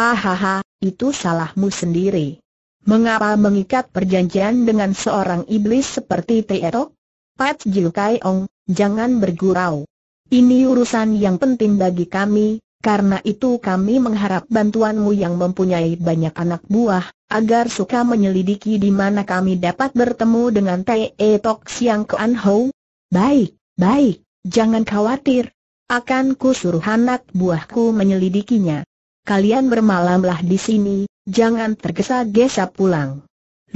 Hahaha, itu salahmu sendiri. Mengapa mengikat perjanjian dengan seorang iblis seperti Tietok? Pat Jiu Kai Ong, jangan bergurau. Ini urusan yang penting bagi kami, karena itu kami mengharap bantuanmu yang mempunyai banyak anak buah, agar suka menyelidiki di mana kami dapat bertemu dengan Tietok Siang Kuan Hou. Baik, baik, jangan khawatir. Akan ku suruh anak buahku menyelidikinya kalian bermalamlah di sini, jangan tergesa-gesa pulang.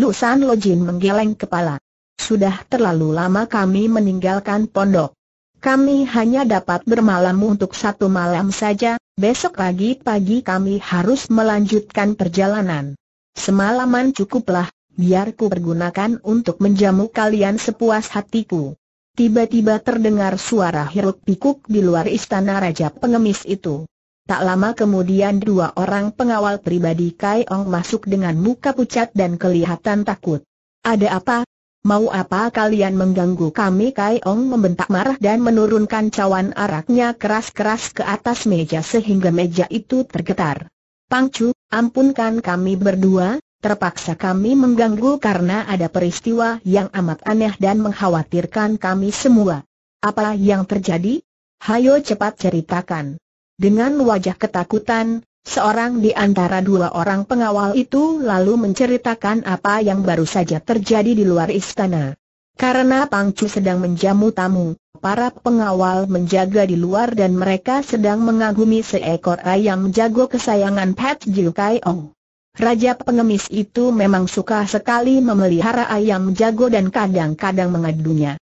Lu San Lojin menggeleng kepala. Sudah terlalu lama kami meninggalkan pondok. Kami hanya dapat bermalam untuk satu malam saja, besok pagi-pagi kami harus melanjutkan perjalanan. Semalaman cukuplah, biar ku pergunakan untuk menjamu kalian sepuas hatiku. Tiba-tiba terdengar suara hiruk pikuk di luar istana Raja Pengemis itu. Tak lama kemudian dua orang pengawal pribadi Kai Ong masuk dengan muka pucat dan kelihatan takut. Ada apa? Mau apa kalian mengganggu kami? Kai Ong membentak marah dan menurunkan cawan araknya keras-keras ke atas meja sehingga meja itu tergetar. Pangcu, ampunkan kami berdua, terpaksa kami mengganggu karena ada peristiwa yang amat aneh dan mengkhawatirkan kami semua. Apa yang terjadi? Hayo cepat ceritakan. Dengan wajah ketakutan, seorang di antara dua orang pengawal itu lalu menceritakan apa yang baru saja terjadi di luar istana. Karena Pangcu sedang menjamu tamu, para pengawal menjaga di luar dan mereka sedang mengagumi seekor ayam jago kesayangan Pat Jiu Ong. Raja pengemis itu memang suka sekali memelihara ayam jago dan kadang-kadang mengadunya.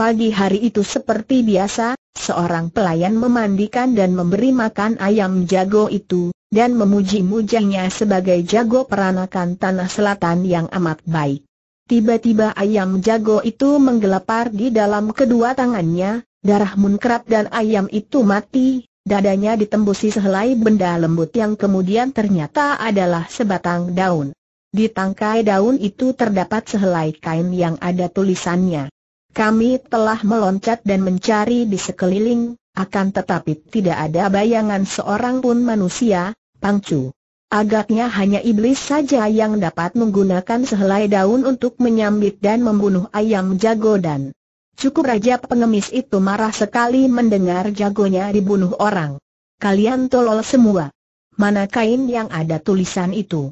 Pagi hari itu seperti biasa, seorang pelayan memandikan dan memberi makan ayam jago itu, dan memuji-mujanya sebagai jago peranakan tanah selatan yang amat baik. Tiba-tiba ayam jago itu menggelapar di dalam kedua tangannya, darah munkrat dan ayam itu mati, dadanya ditembusi sehelai benda lembut yang kemudian ternyata adalah sebatang daun. Di tangkai daun itu terdapat sehelai kain yang ada tulisannya kami telah meloncat dan mencari di sekeliling, akan tetapi tidak ada bayangan seorang pun manusia, Pangcu. Agaknya hanya iblis saja yang dapat menggunakan sehelai daun untuk menyambit dan membunuh ayam jago dan cukup raja pengemis itu marah sekali mendengar jagonya dibunuh orang. Kalian tolol semua. Mana kain yang ada tulisan itu?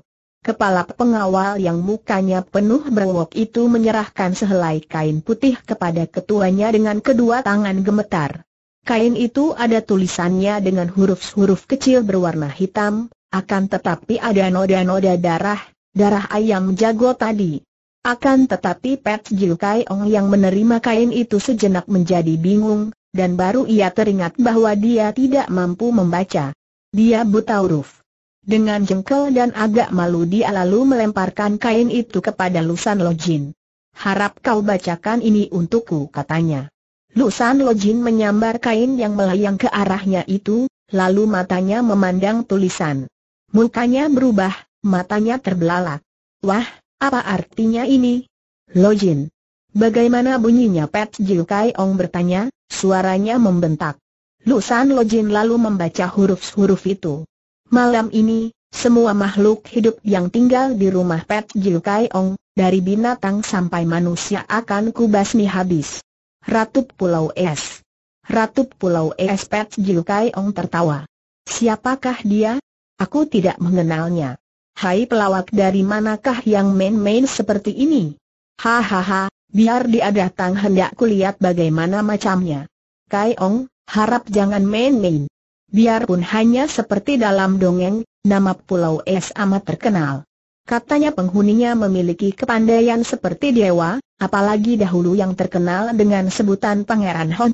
Kepala pengawal yang mukanya penuh berwok itu menyerahkan sehelai kain putih kepada ketuanya dengan kedua tangan gemetar. Kain itu ada tulisannya dengan huruf-huruf kecil berwarna hitam, akan tetapi ada noda-noda darah, darah ayam jago tadi. Akan tetapi Pet Jiu Kai Ong yang menerima kain itu sejenak menjadi bingung, dan baru ia teringat bahwa dia tidak mampu membaca. Dia buta huruf. Dengan jengkel dan agak malu dia lalu melemparkan kain itu kepada Lusan Lojin. Harap kau bacakan ini untukku katanya. Lusan Lojin menyambar kain yang melayang ke arahnya itu, lalu matanya memandang tulisan. Mukanya berubah, matanya terbelalak. Wah, apa artinya ini? Lojin. Bagaimana bunyinya Pet Jiu Kai Ong bertanya, suaranya membentak. Lusan Lojin lalu membaca huruf-huruf itu. Malam ini, semua makhluk hidup yang tinggal di rumah Pet Jilkai Kai Ong, dari binatang sampai manusia akan kubasmi habis. Ratu Pulau Es Ratu Pulau Es Pet Jilkai Kai Ong tertawa. Siapakah dia? Aku tidak mengenalnya. Hai pelawak dari manakah yang main-main seperti ini? Hahaha, biar dia datang hendak kulihat bagaimana macamnya. Kai Ong, harap jangan main-main. Biarpun hanya seperti dalam dongeng, nama Pulau Es amat terkenal. Katanya penghuninya memiliki kepandaian seperti dewa, apalagi dahulu yang terkenal dengan sebutan Pangeran Hon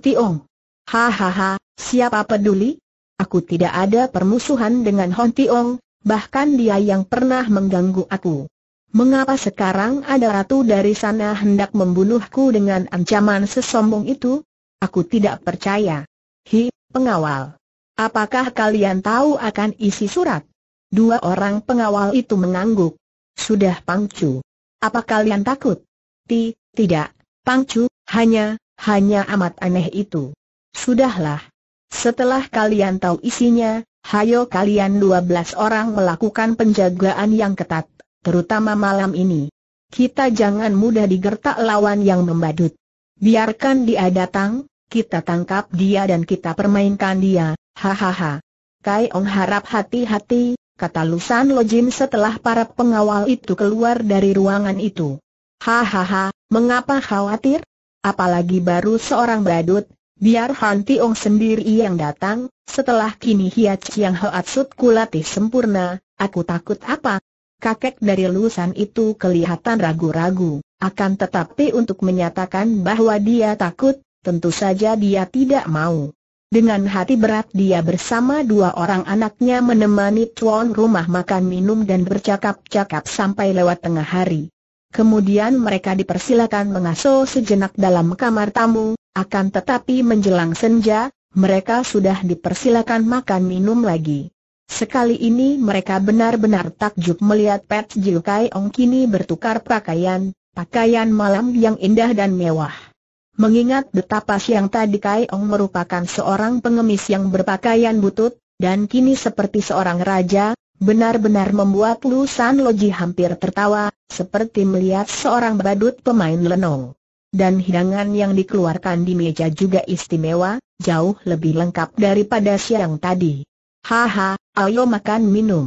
Hahaha, siapa peduli? Aku tidak ada permusuhan dengan Hon bahkan dia yang pernah mengganggu aku. Mengapa sekarang ada ratu dari sana hendak membunuhku dengan ancaman sesombong itu? Aku tidak percaya. Hi, pengawal. Apakah kalian tahu akan isi surat? Dua orang pengawal itu mengangguk. Sudah Pangcu. Apa kalian takut? Ti, tidak, Pangcu, hanya, hanya amat aneh itu. Sudahlah. Setelah kalian tahu isinya, hayo kalian dua belas orang melakukan penjagaan yang ketat, terutama malam ini. Kita jangan mudah digertak lawan yang membadut. Biarkan dia datang, kita tangkap dia dan kita permainkan dia, Hahaha. Kai Ong harap hati-hati, kata Lusan lo Lojim setelah para pengawal itu keluar dari ruangan itu. Hahaha, mengapa khawatir? Apalagi baru seorang badut, biar Han ong sendiri yang datang, setelah kini Hiat Chiang sud kulatih sempurna, aku takut apa? Kakek dari Lusan itu kelihatan ragu-ragu, akan tetapi untuk menyatakan bahwa dia takut, tentu saja dia tidak mau. Dengan hati berat dia bersama dua orang anaknya menemani tuan rumah makan minum dan bercakap-cakap sampai lewat tengah hari. Kemudian mereka dipersilakan mengasuh sejenak dalam kamar tamu, akan tetapi menjelang senja, mereka sudah dipersilakan makan minum lagi. Sekali ini mereka benar-benar takjub melihat Pets Jiu Kai Ong kini bertukar pakaian, pakaian malam yang indah dan mewah mengingat betapa Siang tadi Kai Ong merupakan seorang pengemis yang berpakaian butut, dan kini seperti seorang raja, benar-benar membuat Lu San Loji hampir tertawa, seperti melihat seorang badut pemain lenong. Dan hidangan yang dikeluarkan di meja juga istimewa, jauh lebih lengkap daripada siang tadi. Haha, ayo makan minum.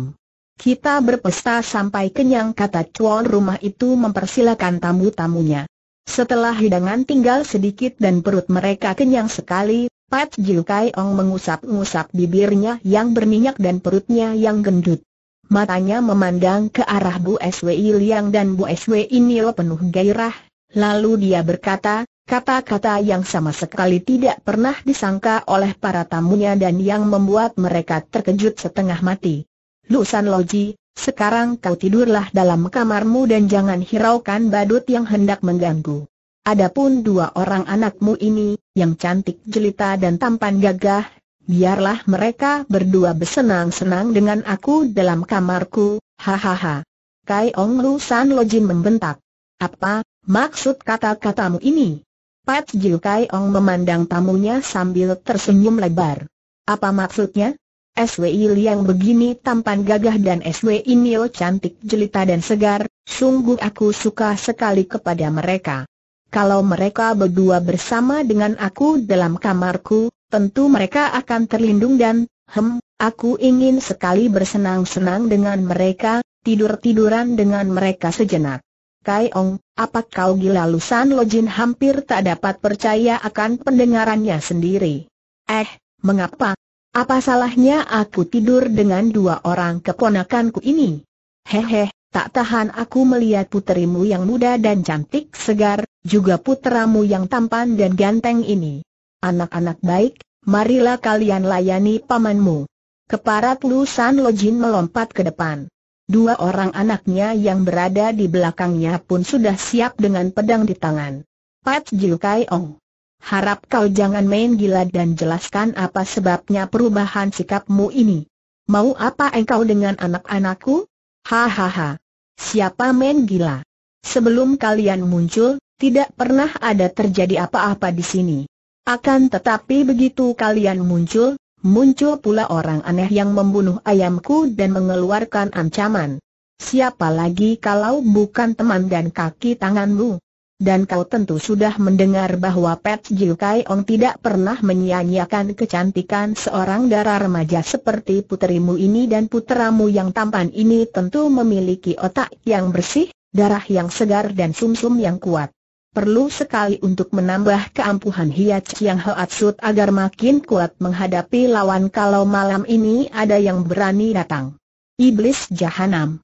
Kita berpesta sampai kenyang kata cuan rumah itu mempersilakan tamu-tamunya. Setelah hidangan tinggal sedikit dan perut mereka kenyang sekali, Pat Jiu Kai Ong mengusap-ngusap bibirnya yang berminyak dan perutnya yang gendut. Matanya memandang ke arah Bu Swi Liang dan Bu Swi Nio penuh gairah, lalu dia berkata, kata-kata yang sama sekali tidak pernah disangka oleh para tamunya dan yang membuat mereka terkejut setengah mati. Lusan Loji, sekarang kau tidurlah dalam kamarmu dan jangan hiraukan badut yang hendak mengganggu. Adapun dua orang anakmu ini, yang cantik jelita dan tampan gagah, biarlah mereka berdua bersenang-senang dengan aku dalam kamarku, hahaha. Kai Ong Lu San Lo Jin membentak. Apa, maksud kata-katamu ini? Pat Jiu Kai Ong memandang tamunya sambil tersenyum lebar. Apa maksudnya? SWI Liang begini tampan gagah dan SWI Nio cantik jelita dan segar, sungguh aku suka sekali kepada mereka. Kalau mereka berdua bersama dengan aku dalam kamarku, tentu mereka akan terlindung dan, hem, aku ingin sekali bersenang-senang dengan mereka, tidur-tiduran dengan mereka sejenak. Kai Ong, apa kau gila Lusan Lojin hampir tak dapat percaya akan pendengarannya sendiri. Eh, mengapa, apa salahnya aku tidur dengan dua orang keponakanku ini? Hehe, tak tahan aku melihat puterimu yang muda dan cantik segar, juga puteramu yang tampan dan ganteng ini. Anak-anak baik, marilah kalian layani pamanmu. Keparat Lusan Lojin melompat ke depan. Dua orang anaknya yang berada di belakangnya pun sudah siap dengan pedang di tangan. Pat Jiu Kai Ong harap kau jangan main gila dan jelaskan apa sebabnya perubahan sikapmu ini. Mau apa engkau dengan anak-anakku? Hahaha. Siapa main gila? Sebelum kalian muncul, tidak pernah ada terjadi apa-apa di sini. Akan tetapi begitu kalian muncul, muncul pula orang aneh yang membunuh ayamku dan mengeluarkan ancaman. Siapa lagi kalau bukan teman dan kaki tanganmu? dan kau tentu sudah mendengar bahwa Pet Jiu Kai Ong tidak pernah menyia-nyiakan kecantikan seorang darah remaja seperti puterimu ini dan puteramu yang tampan ini tentu memiliki otak yang bersih, darah yang segar dan sumsum yang kuat. Perlu sekali untuk menambah keampuhan Hiat Chiang Hoatsut agar makin kuat menghadapi lawan kalau malam ini ada yang berani datang. Iblis Jahanam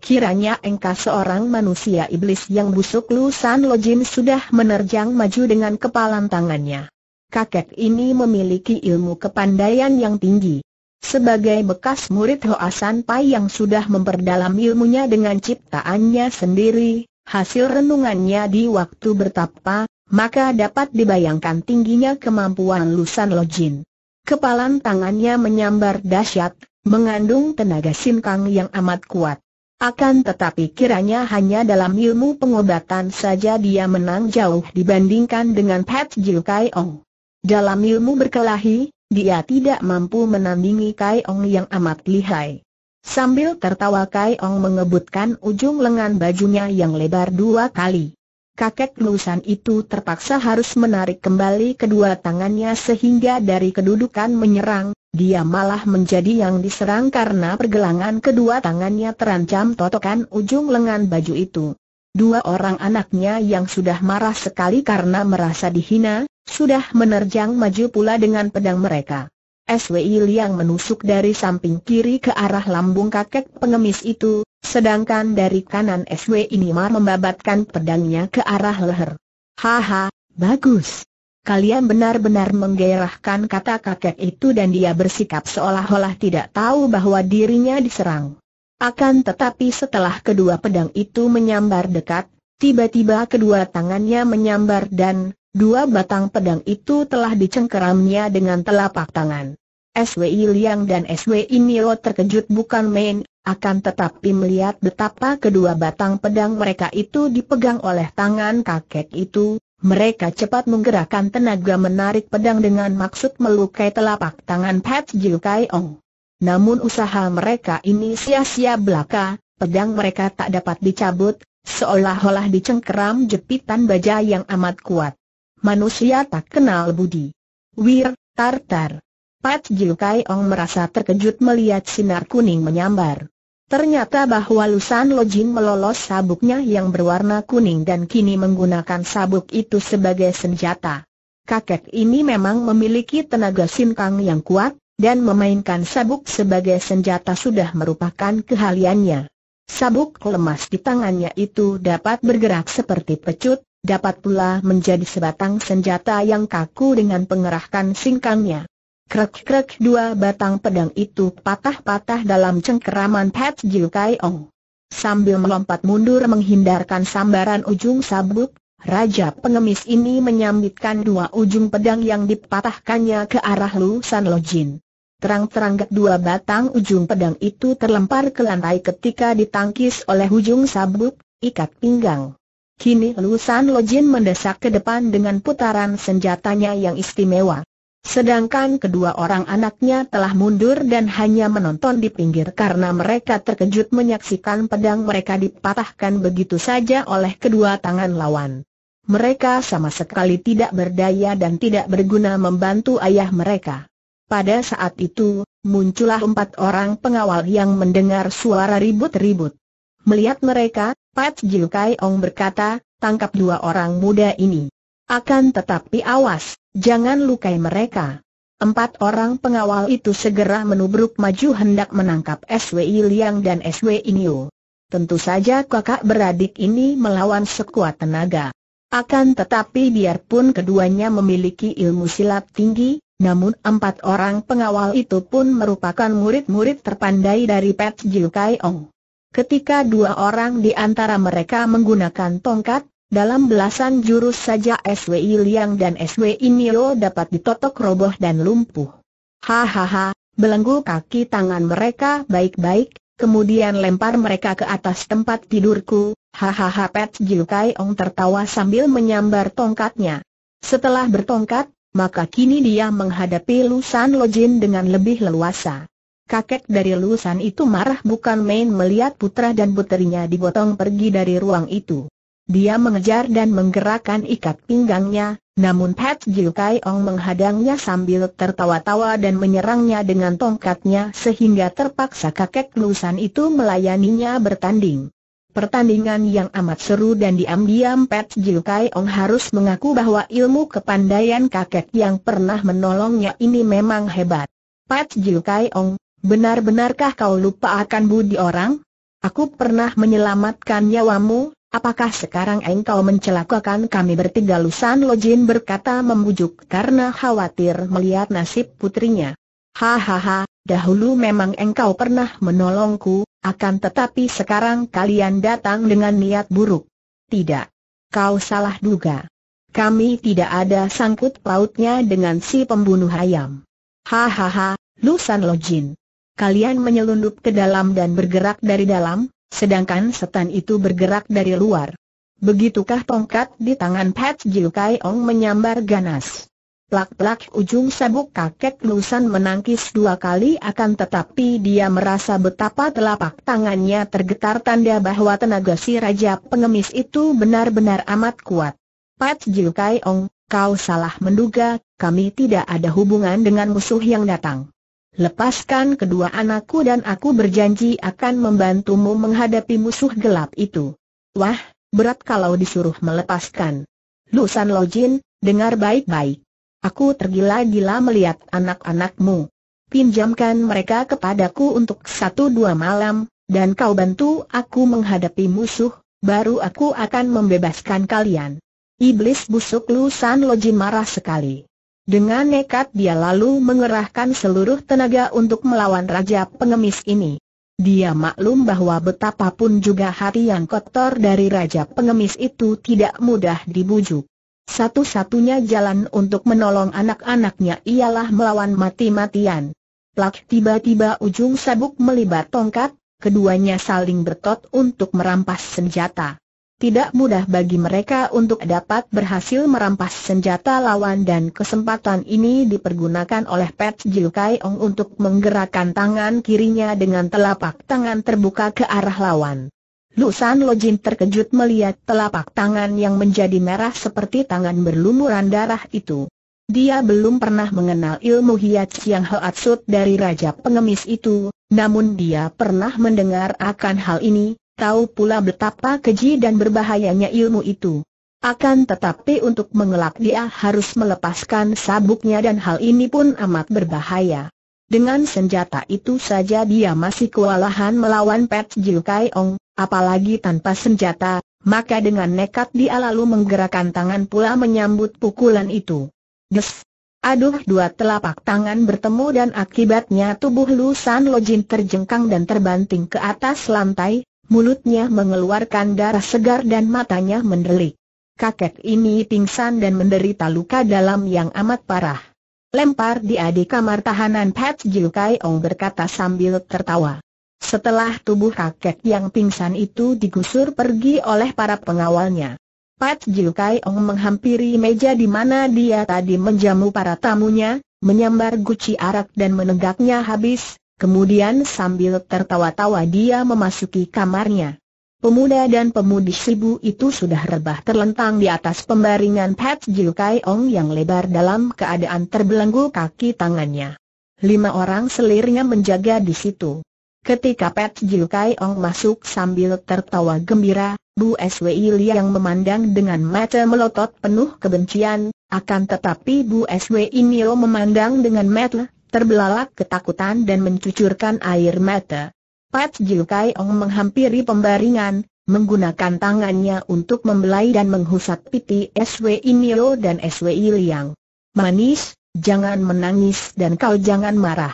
Kiranya engkau seorang manusia iblis yang busuk Lu San Lo Jin sudah menerjang maju dengan kepalan tangannya. Kakek ini memiliki ilmu kepandaian yang tinggi. Sebagai bekas murid Hoasan Pai yang sudah memperdalam ilmunya dengan ciptaannya sendiri, hasil renungannya di waktu bertapa, maka dapat dibayangkan tingginya kemampuan Lusan Lojin. Kepalan tangannya menyambar dahsyat, mengandung tenaga sinkang yang amat kuat. Akan tetapi kiranya hanya dalam ilmu pengobatan saja dia menang jauh dibandingkan dengan Pat Jil Kai Ong. Dalam ilmu berkelahi, dia tidak mampu menandingi Kai Ong yang amat lihai. Sambil tertawa Kai Ong mengebutkan ujung lengan bajunya yang lebar dua kali. Kakek lulusan itu terpaksa harus menarik kembali kedua tangannya sehingga dari kedudukan menyerang, dia malah menjadi yang diserang karena pergelangan kedua tangannya terancam totokan ujung lengan baju itu. Dua orang anaknya yang sudah marah sekali karena merasa dihina, sudah menerjang maju pula dengan pedang mereka. SWI Liang menusuk dari samping kiri ke arah lambung kakek pengemis itu, sedangkan dari kanan SWI Inimar membabatkan pedangnya ke arah leher. Haha, bagus. Kalian benar-benar menggairahkan kata kakek itu dan dia bersikap seolah-olah tidak tahu bahwa dirinya diserang. Akan tetapi setelah kedua pedang itu menyambar dekat, tiba-tiba kedua tangannya menyambar dan dua batang pedang itu telah dicengkeramnya dengan telapak tangan. SWI Liang dan SWI Niro terkejut bukan main, akan tetapi melihat betapa kedua batang pedang mereka itu dipegang oleh tangan kakek itu, mereka cepat menggerakkan tenaga menarik pedang dengan maksud melukai telapak tangan Pat Jiu Kai Ong. Namun usaha mereka ini sia-sia belaka, pedang mereka tak dapat dicabut, seolah-olah dicengkeram jepitan baja yang amat kuat. Manusia tak kenal budi. Wir, tartar. Pat Jiu Kai Ong merasa terkejut melihat sinar kuning menyambar. Ternyata bahwa Lusan Lojin melolos sabuknya yang berwarna kuning dan kini menggunakan sabuk itu sebagai senjata. Kakek ini memang memiliki tenaga sinkang yang kuat, dan memainkan sabuk sebagai senjata sudah merupakan keahliannya. Sabuk lemas di tangannya itu dapat bergerak seperti pecut, dapat pula menjadi sebatang senjata yang kaku dengan pengerahkan sinkangnya. Krek-krek dua batang pedang itu patah-patah dalam cengkeraman Pat Jiu Kai Ong. Sambil melompat mundur menghindarkan sambaran ujung sabuk, Raja pengemis ini menyambitkan dua ujung pedang yang dipatahkannya ke arah Lu San Lo Jin. Terang-terang dua batang ujung pedang itu terlempar ke lantai ketika ditangkis oleh ujung sabuk, ikat pinggang. Kini Lu San Lo Jin mendesak ke depan dengan putaran senjatanya yang istimewa. Sedangkan kedua orang anaknya telah mundur dan hanya menonton di pinggir karena mereka terkejut menyaksikan pedang mereka dipatahkan begitu saja oleh kedua tangan lawan. Mereka sama sekali tidak berdaya dan tidak berguna membantu ayah mereka. Pada saat itu, muncullah empat orang pengawal yang mendengar suara ribut-ribut. Melihat mereka, Pat Jilkai Ong berkata, tangkap dua orang muda ini. Akan tetapi awas, jangan lukai mereka. Empat orang pengawal itu segera menubruk maju hendak menangkap SWI Liang dan SWI Niu. Tentu saja kakak beradik ini melawan sekuat tenaga. Akan tetapi biarpun keduanya memiliki ilmu silat tinggi, namun empat orang pengawal itu pun merupakan murid-murid terpandai dari Pet Jiu Kai Ong. Ketika dua orang di antara mereka menggunakan tongkat, dalam belasan jurus saja SWI Liang dan SWI Nio dapat ditotok roboh dan lumpuh. Hahaha, belenggu kaki tangan mereka baik-baik, kemudian lempar mereka ke atas tempat tidurku. Hahaha Pet Jiu Kai Ong tertawa sambil menyambar tongkatnya. Setelah bertongkat, maka kini dia menghadapi Lusan Lojin dengan lebih leluasa. Kakek dari Lusan itu marah bukan main melihat putra dan putrinya dibotong pergi dari ruang itu. Dia mengejar dan menggerakkan ikat pinggangnya, namun Pat Jiu Kai Ong menghadangnya sambil tertawa-tawa dan menyerangnya dengan tongkatnya sehingga terpaksa kakek lusan itu melayaninya bertanding. Pertandingan yang amat seru dan diam-diam Pat Jiu Kai Ong harus mengaku bahwa ilmu kepandaian kakek yang pernah menolongnya ini memang hebat. Pat Jiu Kai Ong, benar-benarkah kau lupa akan budi orang? Aku pernah menyelamatkan nyawamu, Apakah sekarang engkau mencelakakan kami bertiga Lusan Lojin berkata membujuk karena khawatir melihat nasib putrinya. Hahaha, dahulu memang engkau pernah menolongku, akan tetapi sekarang kalian datang dengan niat buruk. Tidak. Kau salah duga. Kami tidak ada sangkut pautnya dengan si pembunuh ayam. Hahaha, Lusan Lojin. Kalian menyelundup ke dalam dan bergerak dari dalam, Sedangkan setan itu bergerak dari luar. Begitukah tongkat di tangan Pat Jiu Kai Ong menyambar ganas. Plak-plak ujung sabuk kakek lusan menangkis dua kali akan tetapi dia merasa betapa telapak tangannya tergetar tanda bahwa tenaga si Raja Pengemis itu benar-benar amat kuat. Pat Jiu Kai Ong, kau salah menduga, kami tidak ada hubungan dengan musuh yang datang. Lepaskan kedua anakku dan aku berjanji akan membantumu menghadapi musuh gelap itu. Wah, berat kalau disuruh melepaskan. Lusan Lojin, dengar baik-baik. Aku tergila-gila melihat anak-anakmu. Pinjamkan mereka kepadaku untuk satu dua malam, dan kau bantu aku menghadapi musuh, baru aku akan membebaskan kalian. Iblis busuk Lusan Lojin marah sekali. Dengan nekat dia lalu mengerahkan seluruh tenaga untuk melawan Raja Pengemis ini. Dia maklum bahwa betapapun juga hati yang kotor dari Raja Pengemis itu tidak mudah dibujuk. Satu-satunya jalan untuk menolong anak-anaknya ialah melawan mati-matian. Plak tiba-tiba ujung sabuk melibat tongkat, keduanya saling bertot untuk merampas senjata tidak mudah bagi mereka untuk dapat berhasil merampas senjata lawan dan kesempatan ini dipergunakan oleh Pet Jil Kai Ong untuk menggerakkan tangan kirinya dengan telapak tangan terbuka ke arah lawan. Lu Lusan Lojin terkejut melihat telapak tangan yang menjadi merah seperti tangan berlumuran darah itu. Dia belum pernah mengenal ilmu hiat yang hoatsut dari Raja Pengemis itu, namun dia pernah mendengar akan hal ini, tahu pula betapa keji dan berbahayanya ilmu itu. Akan tetapi untuk mengelak dia harus melepaskan sabuknya dan hal ini pun amat berbahaya. Dengan senjata itu saja dia masih kewalahan melawan Pet Jiu Kai Ong, apalagi tanpa senjata, maka dengan nekat dia lalu menggerakkan tangan pula menyambut pukulan itu. Ges. Aduh dua telapak tangan bertemu dan akibatnya tubuh Lu San Jin terjengkang dan terbanting ke atas lantai, mulutnya mengeluarkan darah segar dan matanya mendelik. Kakek ini pingsan dan menderita luka dalam yang amat parah. Lempar di adik kamar tahanan Pat Jiu Kai Ong berkata sambil tertawa. Setelah tubuh kakek yang pingsan itu digusur pergi oleh para pengawalnya. Pat Jiu Kai Ong menghampiri meja di mana dia tadi menjamu para tamunya, menyambar guci arak dan menegaknya habis, Kemudian sambil tertawa-tawa dia memasuki kamarnya. Pemuda dan pemudi Sibu itu sudah rebah terlentang di atas pembaringan Pat Jiu Kai Ong yang lebar dalam keadaan terbelenggu kaki tangannya. Lima orang selirnya menjaga di situ. Ketika Pat Jiu Kai Ong masuk sambil tertawa gembira, Bu Swi Liang memandang dengan mata melotot penuh kebencian, akan tetapi Bu Swi Nio memandang dengan mata terbelalak ketakutan dan mencucurkan air mata. Pat Jiu Kai Ong menghampiri pembaringan, menggunakan tangannya untuk membelai dan menghusat pipi SW Inio dan SW Liang. Manis, jangan menangis dan kau jangan marah.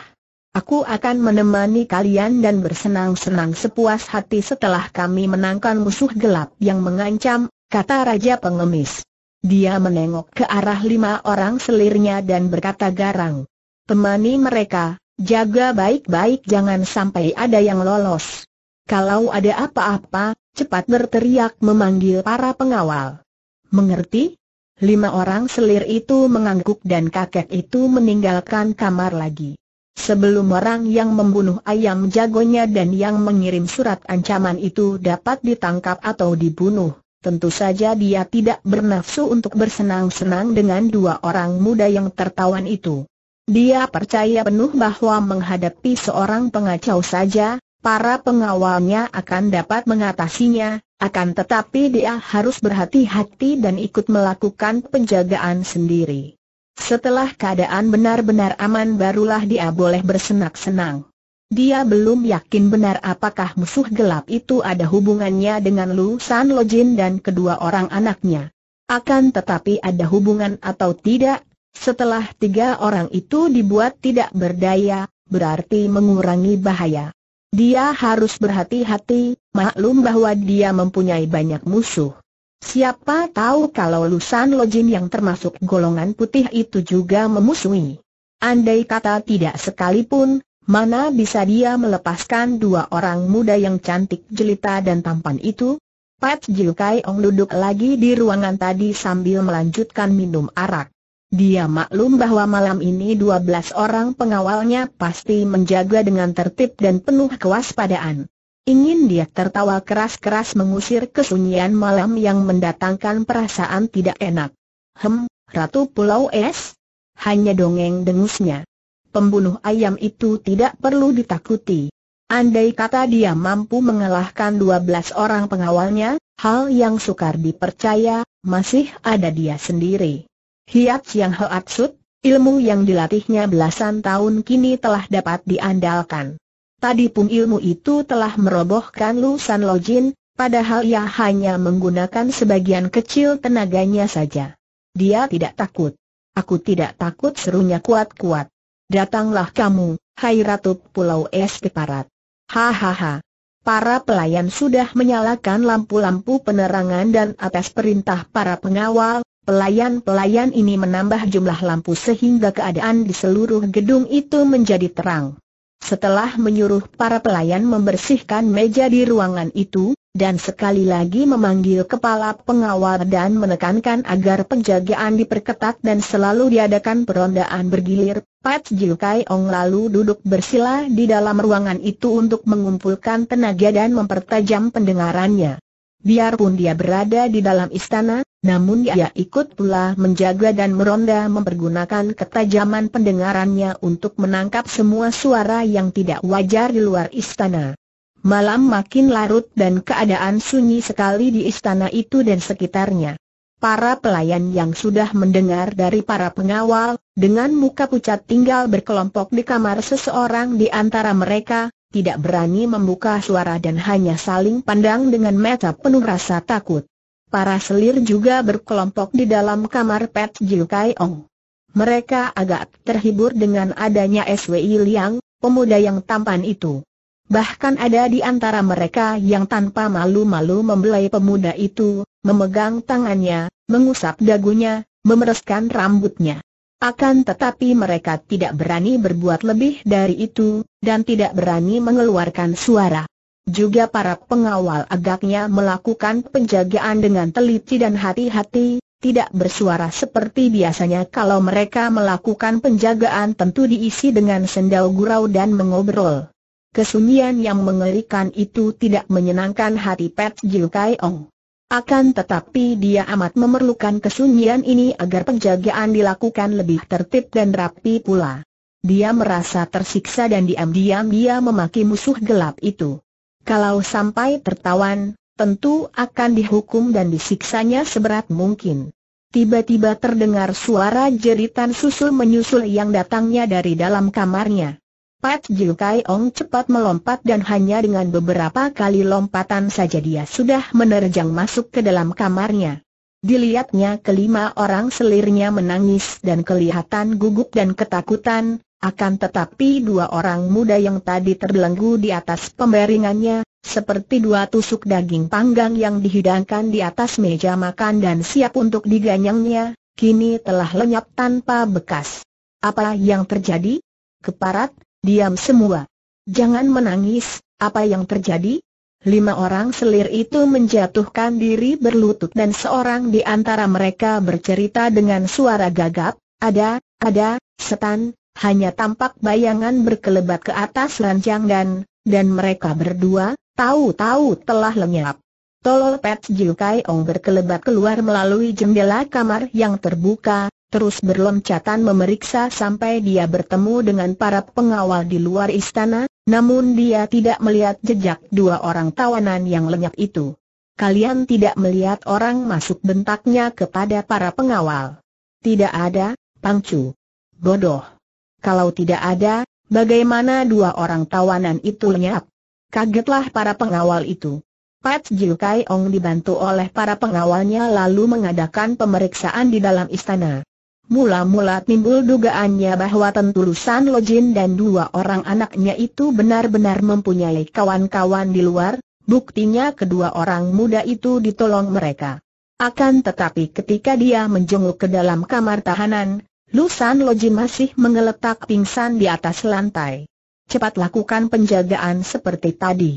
Aku akan menemani kalian dan bersenang-senang sepuas hati setelah kami menangkan musuh gelap yang mengancam, kata Raja Pengemis. Dia menengok ke arah lima orang selirnya dan berkata garang. Temani mereka, jaga baik-baik jangan sampai ada yang lolos. Kalau ada apa-apa, cepat berteriak memanggil para pengawal. Mengerti? Lima orang selir itu mengangguk dan kakek itu meninggalkan kamar lagi. Sebelum orang yang membunuh ayam jagonya dan yang mengirim surat ancaman itu dapat ditangkap atau dibunuh, tentu saja dia tidak bernafsu untuk bersenang-senang dengan dua orang muda yang tertawan itu. Dia percaya penuh bahwa menghadapi seorang pengacau saja, para pengawalnya akan dapat mengatasinya, akan tetapi dia harus berhati-hati dan ikut melakukan penjagaan sendiri. Setelah keadaan benar-benar aman barulah dia boleh bersenang-senang. Dia belum yakin benar apakah musuh gelap itu ada hubungannya dengan Lu San Jin dan kedua orang anaknya. Akan tetapi ada hubungan atau tidak, setelah tiga orang itu dibuat tidak berdaya, berarti mengurangi bahaya. Dia harus berhati-hati, maklum bahwa dia mempunyai banyak musuh. Siapa tahu kalau Lusan Lojin yang termasuk golongan putih itu juga memusuhi. Andai kata tidak sekalipun, mana bisa dia melepaskan dua orang muda yang cantik jelita dan tampan itu? Pat Jilkai Ong duduk lagi di ruangan tadi sambil melanjutkan minum arak. Dia maklum bahwa malam ini 12 orang pengawalnya pasti menjaga dengan tertib dan penuh kewaspadaan. Ingin dia tertawa keras-keras mengusir kesunyian malam yang mendatangkan perasaan tidak enak. Hem, Ratu Pulau Es? Hanya dongeng dengusnya. Pembunuh ayam itu tidak perlu ditakuti. Andai kata dia mampu mengalahkan 12 orang pengawalnya, hal yang sukar dipercaya, masih ada dia sendiri. Hiat Chiang Hoatsut, ilmu yang dilatihnya belasan tahun kini telah dapat diandalkan. Tadi pun ilmu itu telah merobohkan Lu San Lojin, padahal ia hanya menggunakan sebagian kecil tenaganya saja. Dia tidak takut. Aku tidak takut serunya kuat-kuat. Datanglah kamu, Hai Ratu Pulau Es Keparat. Hahaha, para pelayan sudah menyalakan lampu-lampu penerangan dan atas perintah para pengawal, pelayan-pelayan ini menambah jumlah lampu sehingga keadaan di seluruh gedung itu menjadi terang. Setelah menyuruh para pelayan membersihkan meja di ruangan itu, dan sekali lagi memanggil kepala pengawal dan menekankan agar penjagaan diperketat dan selalu diadakan perondaan bergilir, Pat Jiu Kai Ong lalu duduk bersila di dalam ruangan itu untuk mengumpulkan tenaga dan mempertajam pendengarannya. Biarpun dia berada di dalam istana, namun ia ikut pula menjaga dan meronda mempergunakan ketajaman pendengarannya untuk menangkap semua suara yang tidak wajar di luar istana. Malam makin larut dan keadaan sunyi sekali di istana itu dan sekitarnya. Para pelayan yang sudah mendengar dari para pengawal, dengan muka pucat tinggal berkelompok di kamar seseorang di antara mereka, tidak berani membuka suara dan hanya saling pandang dengan mata penuh rasa takut. Para selir juga berkelompok di dalam kamar Pet Jiu Kai Ong. Mereka agak terhibur dengan adanya SWI Liang, pemuda yang tampan itu. Bahkan ada di antara mereka yang tanpa malu-malu membelai pemuda itu, memegang tangannya, mengusap dagunya, memereskan rambutnya. Akan tetapi mereka tidak berani berbuat lebih dari itu, dan tidak berani mengeluarkan suara. Juga para pengawal agaknya melakukan penjagaan dengan teliti dan hati-hati, tidak bersuara seperti biasanya kalau mereka melakukan penjagaan tentu diisi dengan sendal gurau dan mengobrol. Kesunyian yang mengerikan itu tidak menyenangkan hati Pet Jiu Kai Ong. Akan tetapi dia amat memerlukan kesunyian ini agar penjagaan dilakukan lebih tertib dan rapi pula. Dia merasa tersiksa dan diam-diam dia memaki musuh gelap itu. Kalau sampai tertawan, tentu akan dihukum dan disiksanya seberat mungkin. Tiba-tiba terdengar suara jeritan susul menyusul yang datangnya dari dalam kamarnya. Pat Jiu Kai Ong cepat melompat dan hanya dengan beberapa kali lompatan saja dia sudah menerjang masuk ke dalam kamarnya. Dilihatnya kelima orang selirnya menangis dan kelihatan gugup dan ketakutan, akan tetapi dua orang muda yang tadi terbelenggu di atas pemberingannya, seperti dua tusuk daging panggang yang dihidangkan di atas meja makan dan siap untuk diganyangnya, kini telah lenyap tanpa bekas. Apa yang terjadi? Keparat, diam semua. Jangan menangis, apa yang terjadi? Lima orang selir itu menjatuhkan diri berlutut dan seorang di antara mereka bercerita dengan suara gagap, ada, ada, setan, hanya tampak bayangan berkelebat ke atas rancangan, dan mereka berdua, tahu-tahu telah lenyap. Tolol Pet Jiu Kai Ong berkelebat keluar melalui jendela kamar yang terbuka, terus berloncatan memeriksa sampai dia bertemu dengan para pengawal di luar istana, namun dia tidak melihat jejak dua orang tawanan yang lenyap itu. Kalian tidak melihat orang masuk bentaknya kepada para pengawal. Tidak ada, Pangcu. Bodoh. Kalau tidak ada, bagaimana dua orang tawanan itu lenyap? Kagetlah para pengawal itu. Pat Jiu Kai Ong dibantu oleh para pengawalnya lalu mengadakan pemeriksaan di dalam istana. Mula-mula timbul dugaannya bahwa tentu Lo Jin dan dua orang anaknya itu benar-benar mempunyai kawan-kawan di luar, Buktinya kedua orang muda itu ditolong mereka. Akan tetapi ketika dia menjenguk ke dalam kamar tahanan, Lusan Loji masih mengeletak pingsan di atas lantai. Cepat lakukan penjagaan seperti tadi.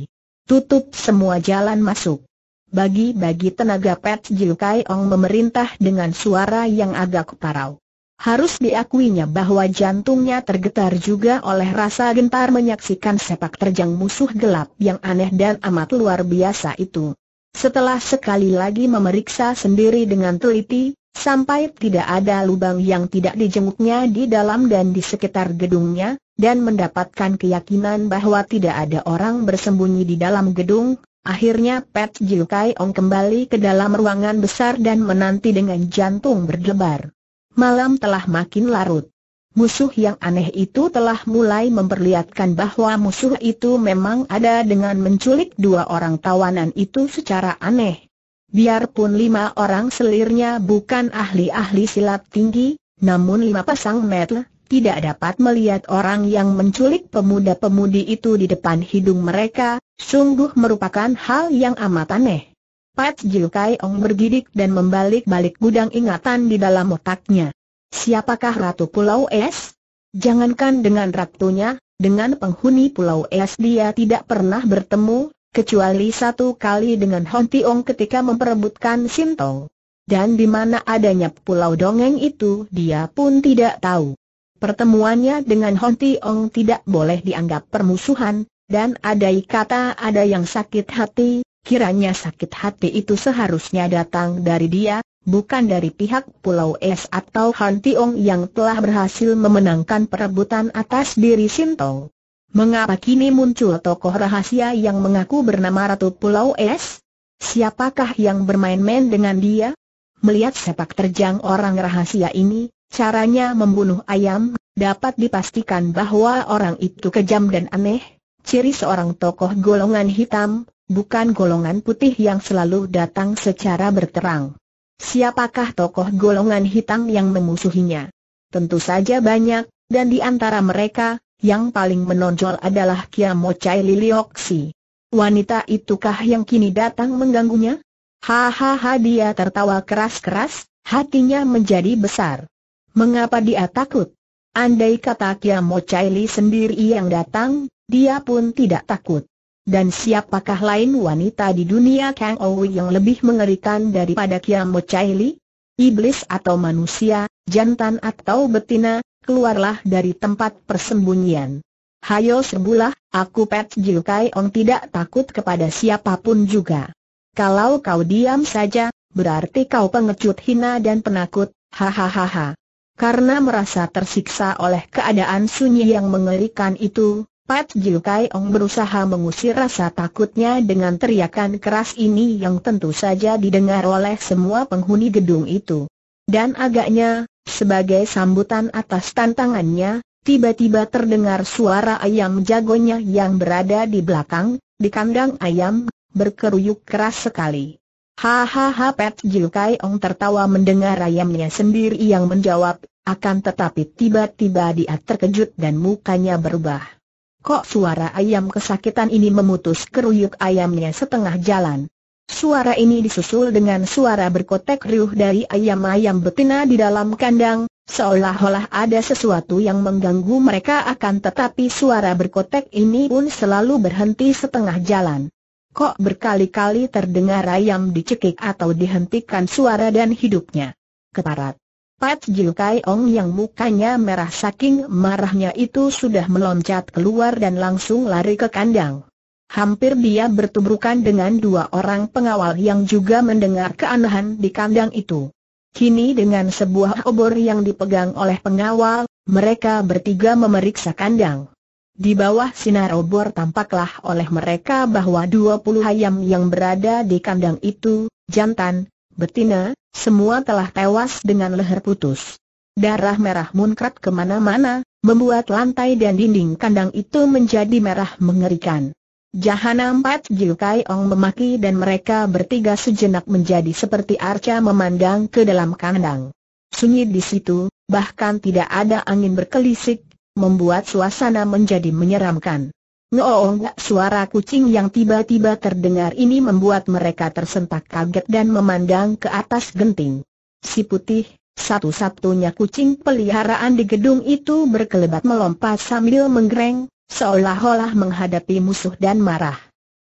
Tutup semua jalan masuk. Bagi-bagi tenaga Pet Jiu Kai Ong memerintah dengan suara yang agak parau. Harus diakuinya bahwa jantungnya tergetar juga oleh rasa gentar menyaksikan sepak terjang musuh gelap yang aneh dan amat luar biasa itu. Setelah sekali lagi memeriksa sendiri dengan teliti, Sampai tidak ada lubang yang tidak dijenguknya di dalam dan di sekitar gedungnya, dan mendapatkan keyakinan bahwa tidak ada orang bersembunyi di dalam gedung, akhirnya Pat Jiu Kai Ong kembali ke dalam ruangan besar dan menanti dengan jantung berdebar. Malam telah makin larut. Musuh yang aneh itu telah mulai memperlihatkan bahwa musuh itu memang ada dengan menculik dua orang tawanan itu secara aneh. Biarpun lima orang selirnya bukan ahli-ahli silat tinggi, namun lima pasang mata tidak dapat melihat orang yang menculik pemuda-pemudi itu di depan hidung mereka, sungguh merupakan hal yang amat aneh. Pat Jiu Kai Ong bergidik dan membalik-balik gudang ingatan di dalam otaknya. Siapakah Ratu Pulau Es? Jangankan dengan ratunya, dengan penghuni Pulau Es dia tidak pernah bertemu, kecuali satu kali dengan Hon Tiong ketika memperebutkan Sintong. Dan di mana adanya pulau dongeng itu dia pun tidak tahu. Pertemuannya dengan Hon Tiong tidak boleh dianggap permusuhan, dan adai kata ada yang sakit hati, kiranya sakit hati itu seharusnya datang dari dia, bukan dari pihak Pulau Es atau Hon Tiong yang telah berhasil memenangkan perebutan atas diri Sintong. Mengapa kini muncul tokoh rahasia yang mengaku bernama Ratu Pulau Es? Siapakah yang bermain-main dengan dia? Melihat sepak terjang orang rahasia ini, caranya membunuh ayam, dapat dipastikan bahwa orang itu kejam dan aneh, ciri seorang tokoh golongan hitam, bukan golongan putih yang selalu datang secara berterang. Siapakah tokoh golongan hitam yang memusuhinya? Tentu saja banyak, dan di antara mereka, yang paling menonjol adalah Kiamo Chai Lilioksi. Wanita itukah yang kini datang mengganggunya? Hahaha dia tertawa keras-keras, hatinya menjadi besar. Mengapa dia takut? Andai kata Kiamo Chaili sendiri yang datang, dia pun tidak takut. Dan siapakah lain wanita di dunia Kang Owi yang lebih mengerikan daripada Kiamo Chaili? Iblis atau manusia, jantan atau betina, keluarlah dari tempat persembunyian. Hayo sebulah, aku Pet Jiu Ong tidak takut kepada siapapun juga. Kalau kau diam saja, berarti kau pengecut hina dan penakut, hahaha. Karena merasa tersiksa oleh keadaan sunyi yang mengerikan itu, Pat Jilkai Ong berusaha mengusir rasa takutnya dengan teriakan keras ini yang tentu saja didengar oleh semua penghuni gedung itu. Dan agaknya, sebagai sambutan atas tantangannya, tiba-tiba terdengar suara ayam jagonya yang berada di belakang, di kandang ayam, berkeruyuk keras sekali. Hahaha Pat Jiu Kai Ong tertawa mendengar ayamnya sendiri yang menjawab, akan tetapi tiba-tiba dia terkejut dan mukanya berubah. Kok suara ayam kesakitan ini memutus keruyuk ayamnya setengah jalan? Suara ini disusul dengan suara berkotek riuh dari ayam-ayam betina di dalam kandang, seolah-olah ada sesuatu yang mengganggu mereka akan tetapi suara berkotek ini pun selalu berhenti setengah jalan. Kok berkali-kali terdengar ayam dicekik atau dihentikan suara dan hidupnya. Keparat. Pat Jiu Kai Ong yang mukanya merah saking marahnya itu sudah meloncat keluar dan langsung lari ke kandang hampir dia bertubrukan dengan dua orang pengawal yang juga mendengar keanehan di kandang itu. Kini dengan sebuah obor yang dipegang oleh pengawal, mereka bertiga memeriksa kandang. Di bawah sinar obor tampaklah oleh mereka bahwa dua puluh ayam yang berada di kandang itu, jantan, betina, semua telah tewas dengan leher putus. Darah merah munkrat kemana-mana, membuat lantai dan dinding kandang itu menjadi merah mengerikan. Jahanam Pat Gil Kai Ong memaki dan mereka bertiga sejenak menjadi seperti arca memandang ke dalam kandang. Sunyi di situ, bahkan tidak ada angin berkelisik, membuat suasana menjadi menyeramkan. Ngoong suara kucing yang tiba-tiba terdengar ini membuat mereka tersentak kaget dan memandang ke atas genting. Si putih, satu-satunya kucing peliharaan di gedung itu berkelebat melompat sambil menggereng, seolah-olah menghadapi musuh dan marah.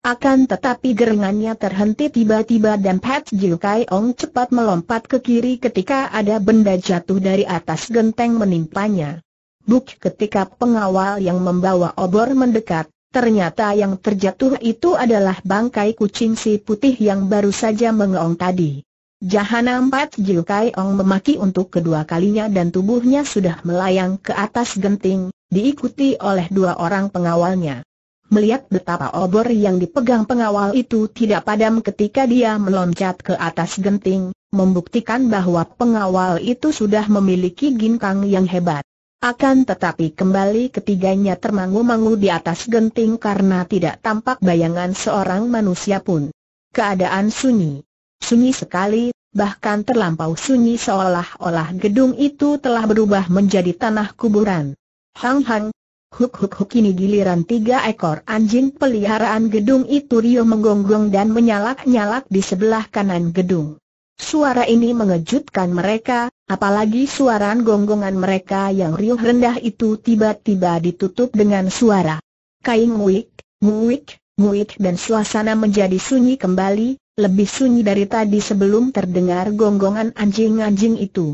Akan tetapi gerengannya terhenti tiba-tiba dan Pat Jiu Kai Ong cepat melompat ke kiri ketika ada benda jatuh dari atas genteng menimpanya. Buk ketika pengawal yang membawa obor mendekat, ternyata yang terjatuh itu adalah bangkai kucing si putih yang baru saja mengeong tadi. Jahanam Pat Jiu Kai Ong memaki untuk kedua kalinya dan tubuhnya sudah melayang ke atas genting, diikuti oleh dua orang pengawalnya. Melihat betapa obor yang dipegang pengawal itu tidak padam ketika dia meloncat ke atas genting, membuktikan bahwa pengawal itu sudah memiliki ginkang yang hebat. Akan tetapi kembali ketiganya termangu-mangu di atas genting karena tidak tampak bayangan seorang manusia pun. Keadaan sunyi. Sunyi sekali, bahkan terlampau sunyi seolah-olah gedung itu telah berubah menjadi tanah kuburan. Hang hang. Huk huk huk ini giliran tiga ekor anjing peliharaan gedung itu Rio menggonggong dan menyalak-nyalak di sebelah kanan gedung. Suara ini mengejutkan mereka, apalagi suara gonggongan mereka yang riuh rendah itu tiba-tiba ditutup dengan suara. Kaing nguik, nguik, nguik dan suasana menjadi sunyi kembali, lebih sunyi dari tadi sebelum terdengar gonggongan anjing-anjing itu.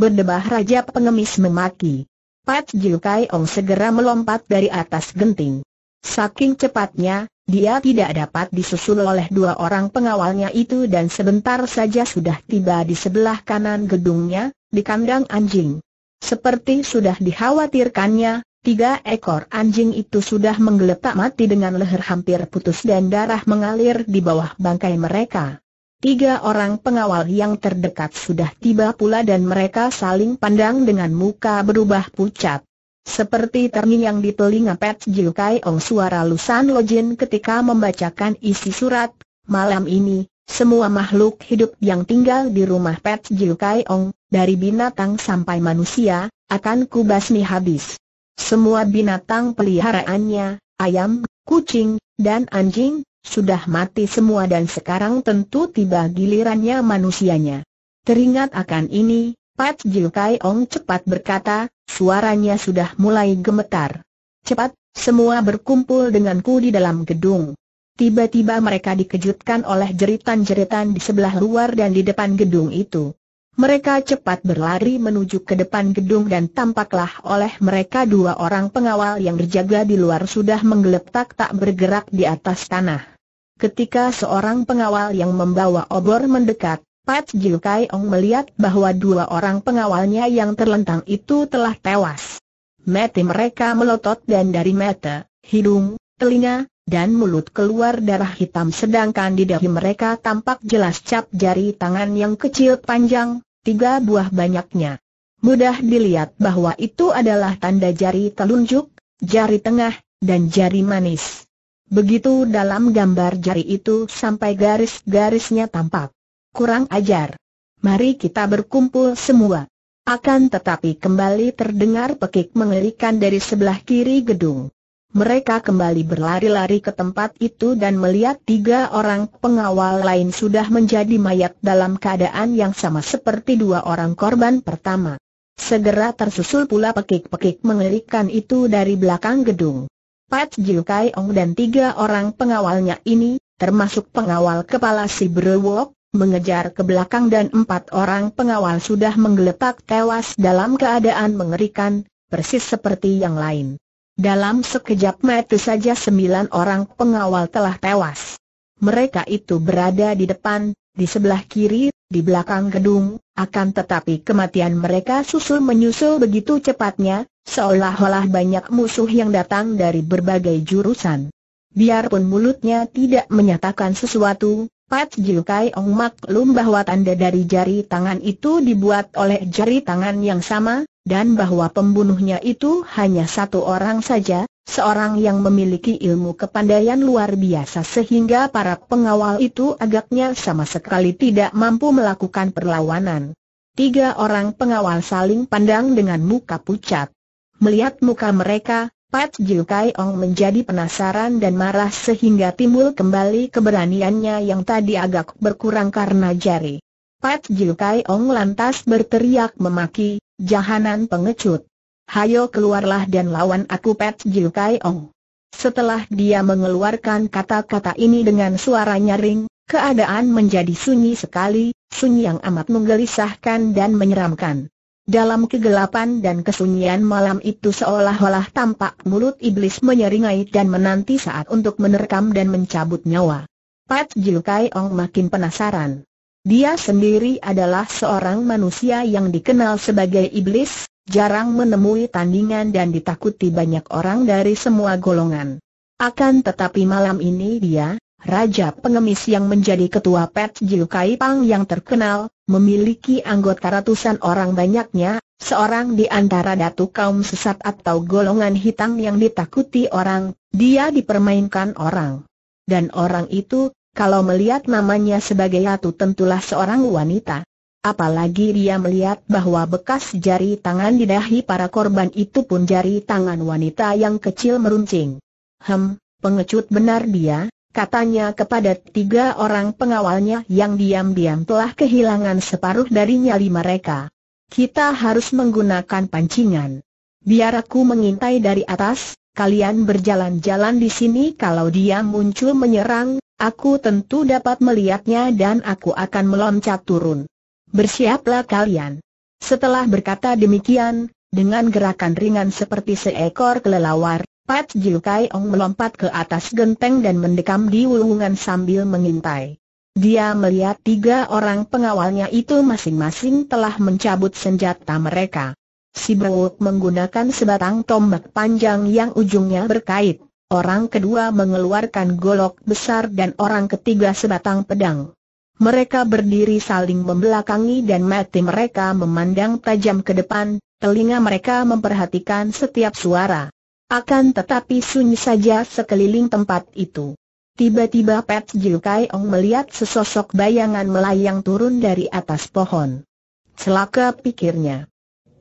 Berdebah Raja Pengemis memaki. Pat Jil Kai Ong segera melompat dari atas genting. Saking cepatnya, dia tidak dapat disusul oleh dua orang pengawalnya itu dan sebentar saja sudah tiba di sebelah kanan gedungnya, di kandang anjing. Seperti sudah dikhawatirkannya, tiga ekor anjing itu sudah menggeletak mati dengan leher hampir putus dan darah mengalir di bawah bangkai mereka. Tiga orang pengawal yang terdekat sudah tiba pula dan mereka saling pandang dengan muka berubah pucat. Seperti terngiang di telinga Pet Jiu Kai Ong suara Lusan Lojin ketika membacakan isi surat, malam ini, semua makhluk hidup yang tinggal di rumah Pet Jiu Kai Ong, dari binatang sampai manusia, akan kubasmi habis. Semua binatang peliharaannya, ayam, kucing, dan anjing, sudah mati semua dan sekarang tentu tiba gilirannya manusianya. Teringat akan ini, Pat Jil Kai Ong cepat berkata, suaranya sudah mulai gemetar. Cepat, semua berkumpul denganku di dalam gedung. Tiba-tiba mereka dikejutkan oleh jeritan-jeritan di sebelah luar dan di depan gedung itu. Mereka cepat berlari menuju ke depan gedung dan tampaklah oleh mereka dua orang pengawal yang berjaga di luar sudah menggeletak tak bergerak di atas tanah. Ketika seorang pengawal yang membawa obor mendekat, Pat Jil Kai Ong melihat bahwa dua orang pengawalnya yang terlentang itu telah tewas. Mati mereka melotot dan dari mata, hidung, telinga, dan mulut keluar darah hitam sedangkan di dahi mereka tampak jelas cap jari tangan yang kecil panjang, tiga buah banyaknya. Mudah dilihat bahwa itu adalah tanda jari telunjuk, jari tengah, dan jari manis. Begitu dalam gambar jari itu sampai garis-garisnya tampak. Kurang ajar. Mari kita berkumpul semua. Akan tetapi kembali terdengar pekik mengerikan dari sebelah kiri gedung mereka kembali berlari-lari ke tempat itu dan melihat tiga orang pengawal lain sudah menjadi mayat dalam keadaan yang sama seperti dua orang korban pertama. Segera tersusul pula pekik-pekik mengerikan itu dari belakang gedung. Pat Jiu Kai Ong dan tiga orang pengawalnya ini, termasuk pengawal kepala si Brewok, mengejar ke belakang dan empat orang pengawal sudah menggeletak tewas dalam keadaan mengerikan, persis seperti yang lain. Dalam sekejap mata saja sembilan orang pengawal telah tewas. Mereka itu berada di depan, di sebelah kiri, di belakang gedung, akan tetapi kematian mereka susul menyusul begitu cepatnya, seolah-olah banyak musuh yang datang dari berbagai jurusan. Biarpun mulutnya tidak menyatakan sesuatu, Pat Jiu Kai Ong maklum bahwa tanda dari jari tangan itu dibuat oleh jari tangan yang sama, dan bahwa pembunuhnya itu hanya satu orang saja, seorang yang memiliki ilmu kepandaian luar biasa sehingga para pengawal itu agaknya sama sekali tidak mampu melakukan perlawanan. Tiga orang pengawal saling pandang dengan muka pucat. Melihat muka mereka, Pat Jiu Kai Ong menjadi penasaran dan marah sehingga timbul kembali keberaniannya yang tadi agak berkurang karena jari. Pat Jiu Kai Ong lantas berteriak memaki, Jahanan pengecut. Hayo keluarlah dan lawan aku Pet Jiu Kai Ong. Setelah dia mengeluarkan kata-kata ini dengan suara nyaring, keadaan menjadi sunyi sekali, sunyi yang amat menggelisahkan dan menyeramkan. Dalam kegelapan dan kesunyian malam itu seolah-olah tampak mulut iblis menyeringai dan menanti saat untuk menerkam dan mencabut nyawa. Pat Jiu Kai Ong makin penasaran. Dia sendiri adalah seorang manusia yang dikenal sebagai iblis, jarang menemui tandingan dan ditakuti banyak orang dari semua golongan. Akan tetapi malam ini dia, Raja Pengemis yang menjadi ketua Pet Jiu Pang yang terkenal, memiliki anggota ratusan orang banyaknya, seorang di antara datu kaum sesat atau golongan hitam yang ditakuti orang, dia dipermainkan orang. Dan orang itu, kalau melihat namanya sebagai ratu tentulah seorang wanita. Apalagi dia melihat bahwa bekas jari tangan di dahi para korban itu pun jari tangan wanita yang kecil meruncing. Hem, pengecut benar dia, katanya kepada tiga orang pengawalnya yang diam-diam telah kehilangan separuh dari nyali mereka. Kita harus menggunakan pancingan. Biar aku mengintai dari atas, kalian berjalan-jalan di sini kalau dia muncul menyerang, Aku tentu dapat melihatnya dan aku akan meloncat turun. Bersiaplah kalian. Setelah berkata demikian, dengan gerakan ringan seperti seekor kelelawar, Pat Jiu Kai Ong melompat ke atas genteng dan mendekam di wulungan sambil mengintai. Dia melihat tiga orang pengawalnya itu masing-masing telah mencabut senjata mereka. Si Brewok menggunakan sebatang tombak panjang yang ujungnya berkait orang kedua mengeluarkan golok besar dan orang ketiga sebatang pedang. Mereka berdiri saling membelakangi dan mati mereka memandang tajam ke depan, telinga mereka memperhatikan setiap suara. Akan tetapi sunyi saja sekeliling tempat itu. Tiba-tiba Pet Jilkai Ong melihat sesosok bayangan melayang turun dari atas pohon. Celaka pikirnya.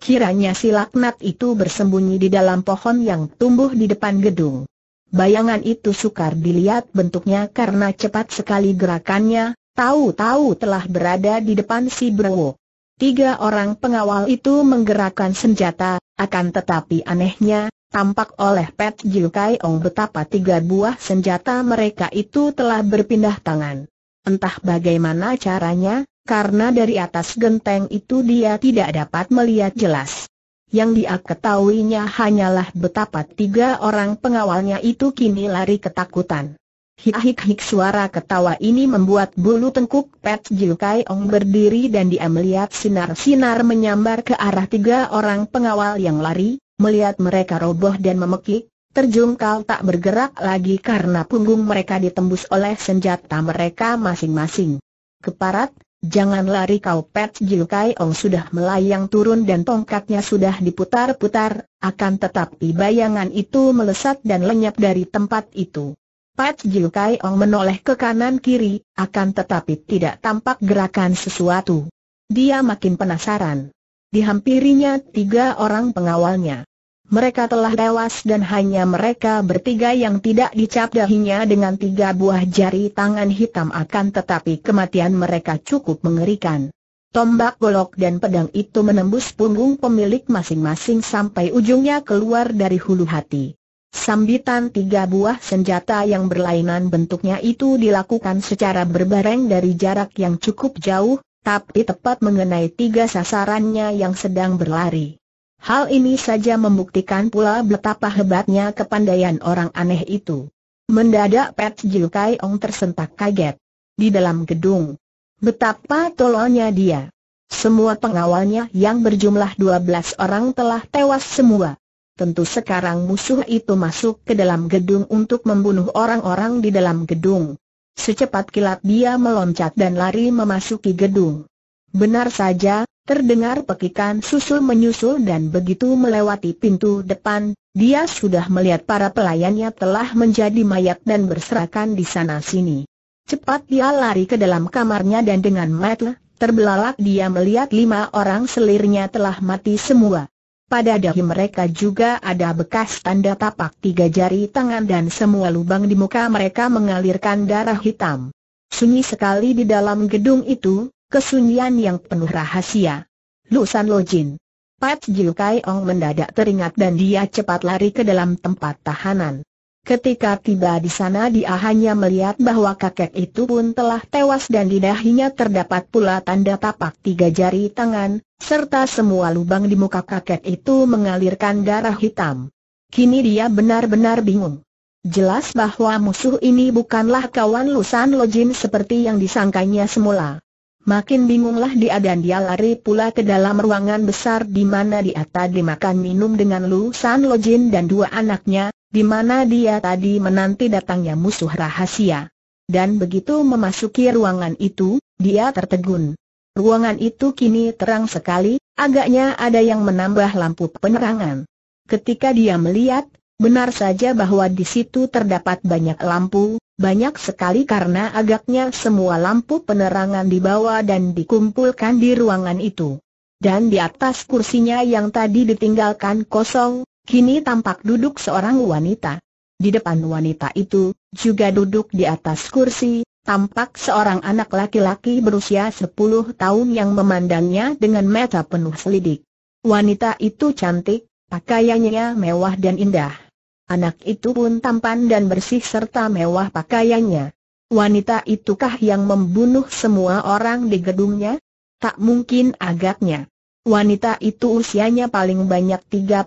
Kiranya si laknat itu bersembunyi di dalam pohon yang tumbuh di depan gedung. Bayangan itu sukar dilihat bentuknya karena cepat sekali gerakannya, tahu-tahu telah berada di depan si Brewo. Tiga orang pengawal itu menggerakkan senjata, akan tetapi anehnya, tampak oleh Pat Jiu Kai Ong betapa tiga buah senjata mereka itu telah berpindah tangan. Entah bagaimana caranya, karena dari atas genteng itu dia tidak dapat melihat jelas yang dia ketahuinya hanyalah betapa tiga orang pengawalnya itu kini lari ketakutan. Hik-hik-hik suara ketawa ini membuat bulu tengkuk Pat Jil Kai Ong berdiri dan dia melihat sinar-sinar menyambar ke arah tiga orang pengawal yang lari, melihat mereka roboh dan memekik, terjungkal tak bergerak lagi karena punggung mereka ditembus oleh senjata mereka masing-masing. Keparat, Jangan lari kau Pat Jiu Kai Ong sudah melayang turun dan tongkatnya sudah diputar-putar, akan tetapi bayangan itu melesat dan lenyap dari tempat itu. Pat Jiu Kai Ong menoleh ke kanan kiri, akan tetapi tidak tampak gerakan sesuatu. Dia makin penasaran. Dihampirinya tiga orang pengawalnya mereka telah tewas dan hanya mereka bertiga yang tidak dicap dahinya dengan tiga buah jari tangan hitam akan tetapi kematian mereka cukup mengerikan. Tombak golok dan pedang itu menembus punggung pemilik masing-masing sampai ujungnya keluar dari hulu hati. Sambitan tiga buah senjata yang berlainan bentuknya itu dilakukan secara berbareng dari jarak yang cukup jauh, tapi tepat mengenai tiga sasarannya yang sedang berlari. Hal ini saja membuktikan pula betapa hebatnya kepandaian orang aneh itu. Mendadak Pet Jilkai Kai Ong tersentak kaget. Di dalam gedung. Betapa tololnya dia. Semua pengawalnya yang berjumlah 12 orang telah tewas semua. Tentu sekarang musuh itu masuk ke dalam gedung untuk membunuh orang-orang di dalam gedung. Secepat kilat dia meloncat dan lari memasuki gedung. Benar saja, Terdengar pekikan susul menyusul dan begitu melewati pintu depan, dia sudah melihat para pelayannya telah menjadi mayat dan berserakan di sana-sini. Cepat dia lari ke dalam kamarnya dan dengan mata terbelalak dia melihat lima orang selirnya telah mati semua. Pada dahi mereka juga ada bekas tanda tapak tiga jari tangan dan semua lubang di muka mereka mengalirkan darah hitam. Sunyi sekali di dalam gedung itu, kesunyian yang penuh rahasia. Lusan Lojin. Pat Jiu Kai Ong mendadak teringat dan dia cepat lari ke dalam tempat tahanan. Ketika tiba di sana dia hanya melihat bahwa kakek itu pun telah tewas dan di dahinya terdapat pula tanda tapak tiga jari tangan, serta semua lubang di muka kakek itu mengalirkan darah hitam. Kini dia benar-benar bingung. Jelas bahwa musuh ini bukanlah kawan Lusan Lojin seperti yang disangkanya semula. Makin bingunglah dia dan dia lari pula ke dalam ruangan besar di mana dia tadi makan minum dengan Lu San Lo Jin dan dua anaknya, di mana dia tadi menanti datangnya musuh rahasia. Dan begitu memasuki ruangan itu, dia tertegun. Ruangan itu kini terang sekali, agaknya ada yang menambah lampu penerangan. Ketika dia melihat, Benar saja bahwa di situ terdapat banyak lampu, banyak sekali karena agaknya semua lampu penerangan dibawa dan dikumpulkan di ruangan itu. Dan di atas kursinya yang tadi ditinggalkan kosong, kini tampak duduk seorang wanita. Di depan wanita itu, juga duduk di atas kursi, tampak seorang anak laki-laki berusia 10 tahun yang memandangnya dengan mata penuh selidik. Wanita itu cantik, pakaiannya mewah dan indah. Anak itu pun tampan dan bersih serta mewah pakaiannya. Wanita itukah yang membunuh semua orang di gedungnya? Tak mungkin agaknya. Wanita itu usianya paling banyak 35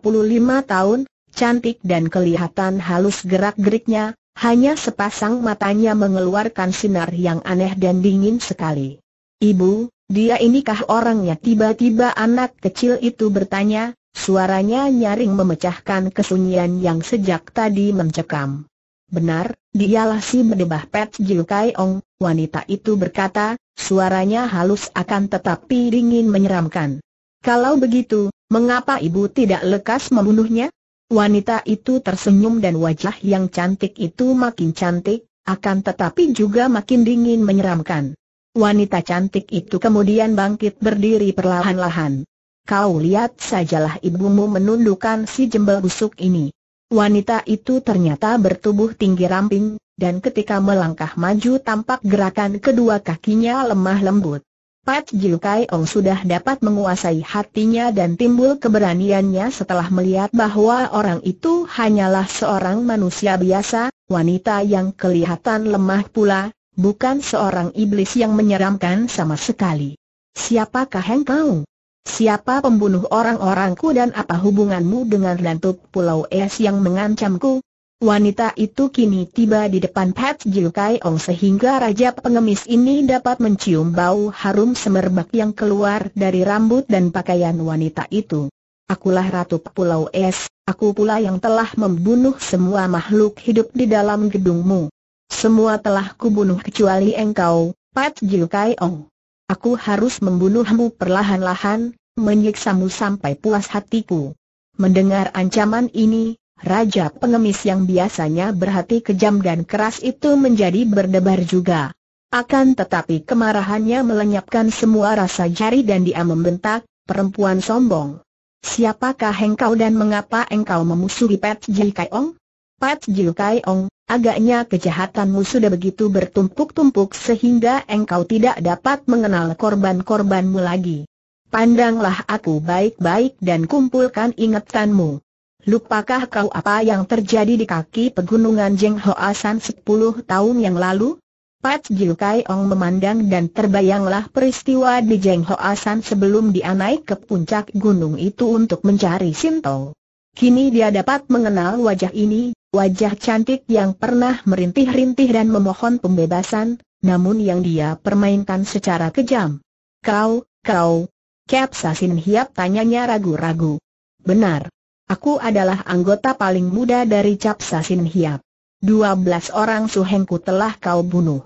tahun, cantik dan kelihatan halus gerak-geriknya, hanya sepasang matanya mengeluarkan sinar yang aneh dan dingin sekali. Ibu, dia inikah orangnya? Tiba-tiba anak kecil itu bertanya, Suaranya nyaring memecahkan kesunyian yang sejak tadi mencekam. Benar, dialah si bedebah Pet Jiu Ong, wanita itu berkata, suaranya halus akan tetapi dingin menyeramkan. Kalau begitu, mengapa ibu tidak lekas membunuhnya? Wanita itu tersenyum dan wajah yang cantik itu makin cantik, akan tetapi juga makin dingin menyeramkan. Wanita cantik itu kemudian bangkit berdiri perlahan-lahan kau lihat sajalah ibumu menundukkan si jembel busuk ini. Wanita itu ternyata bertubuh tinggi ramping, dan ketika melangkah maju tampak gerakan kedua kakinya lemah lembut. Pat Jiu Kai Ong sudah dapat menguasai hatinya dan timbul keberaniannya setelah melihat bahwa orang itu hanyalah seorang manusia biasa, wanita yang kelihatan lemah pula, bukan seorang iblis yang menyeramkan sama sekali. Siapakah engkau? Siapa pembunuh orang-orangku dan apa hubunganmu dengan Lantuk Pulau Es yang mengancamku? Wanita itu kini tiba di depan Pat Jiu Kai Ong sehingga Raja Pengemis ini dapat mencium bau harum semerbak yang keluar dari rambut dan pakaian wanita itu. Akulah Ratu Pulau Es, aku pula yang telah membunuh semua makhluk hidup di dalam gedungmu. Semua telah kubunuh kecuali engkau, Pat Jiu Kai Ong. Aku harus membunuhmu perlahan-lahan, menyiksamu sampai puas hatiku. Mendengar ancaman ini, Raja pengemis yang biasanya berhati kejam dan keras itu menjadi berdebar juga. Akan tetapi kemarahannya melenyapkan semua rasa jari dan dia membentak, perempuan sombong. Siapakah engkau dan mengapa engkau memusuhi Pat Jil Kai Ong? Pat Jil Kai Ong, agaknya kejahatanmu sudah begitu bertumpuk-tumpuk sehingga engkau tidak dapat mengenal korban-korbanmu lagi. Pandanglah aku baik-baik dan kumpulkan ingatanmu. Lupakah kau apa yang terjadi di kaki pegunungan Jeng Hoasan 10 tahun yang lalu? Pat Jiu Kai Ong memandang dan terbayanglah peristiwa di Jeng Hoasan sebelum dia naik ke puncak gunung itu untuk mencari Sinto. Kini dia dapat mengenal wajah ini, wajah cantik yang pernah merintih-rintih dan memohon pembebasan, namun yang dia permainkan secara kejam. Kau, kau, Cap Sasin Hiap tanyanya ragu-ragu. Benar. Aku adalah anggota paling muda dari Cap Sasin Hiap. Dua belas orang suhengku telah kau bunuh.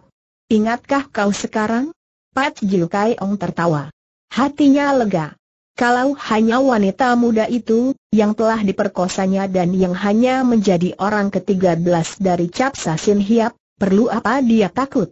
Ingatkah kau sekarang? Pat Jilukai Ong tertawa. Hatinya lega. Kalau hanya wanita muda itu, yang telah diperkosanya dan yang hanya menjadi orang ketiga belas dari Cap Sasin Hiap, perlu apa dia takut?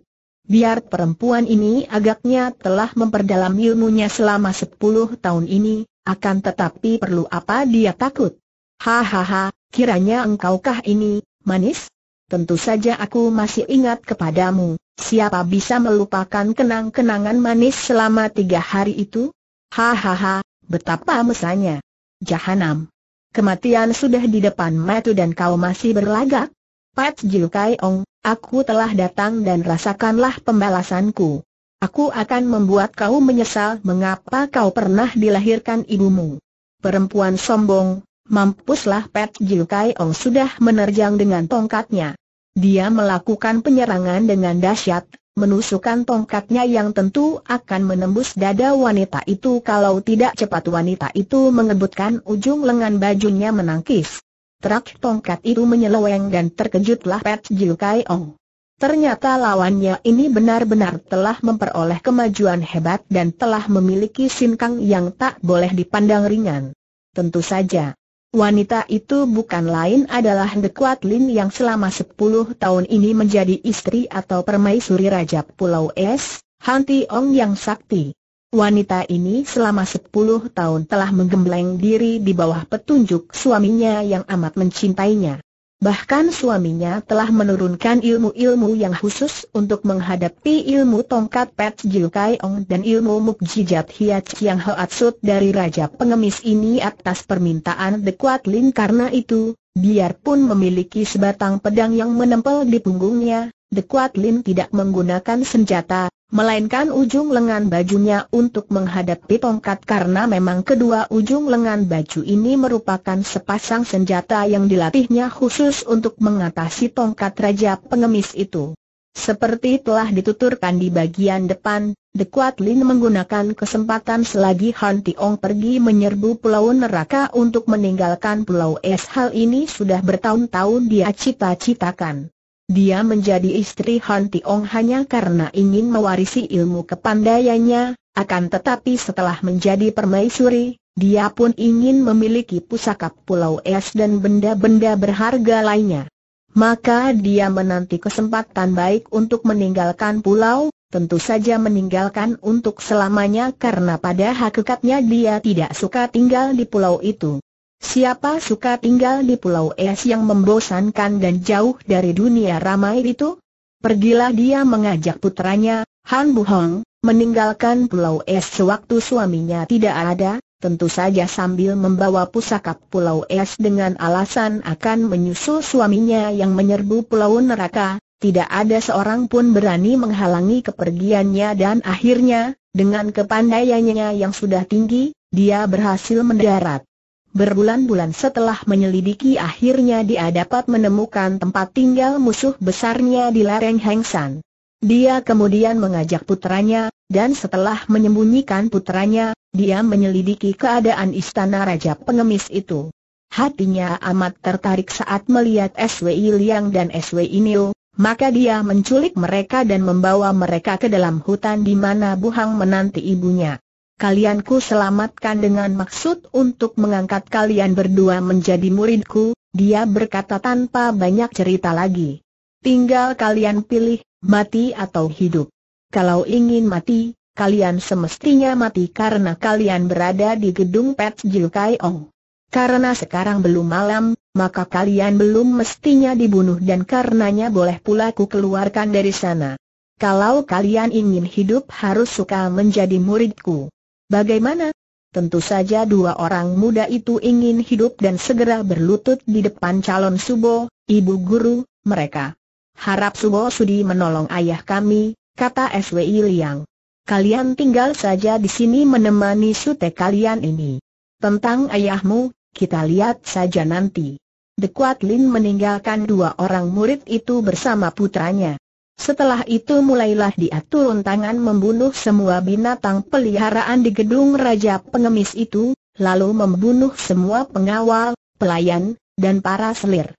biar perempuan ini agaknya telah memperdalam ilmunya selama sepuluh tahun ini, akan tetapi perlu apa dia takut? Hahaha, kiranya engkaukah ini, manis? Tentu saja aku masih ingat kepadamu, siapa bisa melupakan kenang-kenangan manis selama tiga hari itu? Hahaha, betapa mesanya. Jahanam. Kematian sudah di depan metu dan kau masih berlagak? Pat Jiu Kai Ong, aku telah datang dan rasakanlah pembalasanku. Aku akan membuat kau menyesal mengapa kau pernah dilahirkan ibumu. Perempuan sombong, mampuslah Pat Jiu Kai Ong sudah menerjang dengan tongkatnya. Dia melakukan penyerangan dengan dahsyat, menusukkan tongkatnya yang tentu akan menembus dada wanita itu kalau tidak cepat wanita itu mengebutkan ujung lengan bajunya menangkis. Terak tongkat itu menyeleweng dan terkejutlah Pet Jiu Kai Ong. Ternyata lawannya ini benar-benar telah memperoleh kemajuan hebat dan telah memiliki sinkang yang tak boleh dipandang ringan. Tentu saja, wanita itu bukan lain adalah The Kuat Lin yang selama 10 tahun ini menjadi istri atau permaisuri Raja Pulau Es, Hanti Ong yang sakti. Wanita ini selama 10 tahun telah menggembleng diri di bawah petunjuk suaminya yang amat mencintainya. Bahkan suaminya telah menurunkan ilmu-ilmu yang khusus untuk menghadapi ilmu tongkat Pet Jiu Kaiong dan ilmu mukjizat Hiat yang Hoatsut dari Raja Pengemis ini atas permintaan The Kuat Lin karena itu, biarpun memiliki sebatang pedang yang menempel di punggungnya, The Kuat Lin tidak menggunakan senjata, melainkan ujung lengan bajunya untuk menghadapi tongkat karena memang kedua ujung lengan baju ini merupakan sepasang senjata yang dilatihnya khusus untuk mengatasi tongkat raja pengemis itu. Seperti telah dituturkan di bagian depan, The Kuat Lin menggunakan kesempatan selagi Han Tiong pergi menyerbu Pulau Neraka untuk meninggalkan Pulau Es hal ini sudah bertahun-tahun dia cita-citakan. Dia menjadi istri Han Tiong hanya karena ingin mewarisi ilmu kepandaiannya, akan tetapi setelah menjadi permaisuri, dia pun ingin memiliki pusaka pulau es dan benda-benda berharga lainnya. Maka dia menanti kesempatan baik untuk meninggalkan pulau, tentu saja meninggalkan untuk selamanya karena pada hakikatnya dia tidak suka tinggal di pulau itu. Siapa suka tinggal di pulau es yang membosankan dan jauh dari dunia ramai itu? Pergilah dia mengajak putranya, Han Buhong, meninggalkan pulau es sewaktu suaminya tidak ada, tentu saja sambil membawa pusaka pulau es dengan alasan akan menyusul suaminya yang menyerbu pulau neraka, tidak ada seorang pun berani menghalangi kepergiannya dan akhirnya, dengan kepandaiannya yang sudah tinggi, dia berhasil mendarat. Berbulan-bulan setelah menyelidiki akhirnya dia dapat menemukan tempat tinggal musuh besarnya di lereng Hengsan. Dia kemudian mengajak putranya, dan setelah menyembunyikan putranya, dia menyelidiki keadaan istana Raja Pengemis itu. Hatinya amat tertarik saat melihat SWI Liang dan SWI Niu, maka dia menculik mereka dan membawa mereka ke dalam hutan di mana Buhang menanti ibunya kalian ku selamatkan dengan maksud untuk mengangkat kalian berdua menjadi muridku, dia berkata tanpa banyak cerita lagi. Tinggal kalian pilih, mati atau hidup. Kalau ingin mati, kalian semestinya mati karena kalian berada di gedung Pet Jil Kai Ong. Karena sekarang belum malam, maka kalian belum mestinya dibunuh dan karenanya boleh pula ku keluarkan dari sana. Kalau kalian ingin hidup harus suka menjadi muridku. Bagaimana? Tentu saja dua orang muda itu ingin hidup dan segera berlutut di depan calon Subo, ibu guru, mereka. Harap Subo sudi menolong ayah kami, kata SWI Liang. Kalian tinggal saja di sini menemani sute kalian ini. Tentang ayahmu, kita lihat saja nanti. Dekuat Lin meninggalkan dua orang murid itu bersama putranya. Setelah itu mulailah dia turun tangan membunuh semua binatang peliharaan di gedung Raja Pengemis itu, lalu membunuh semua pengawal, pelayan, dan para selir.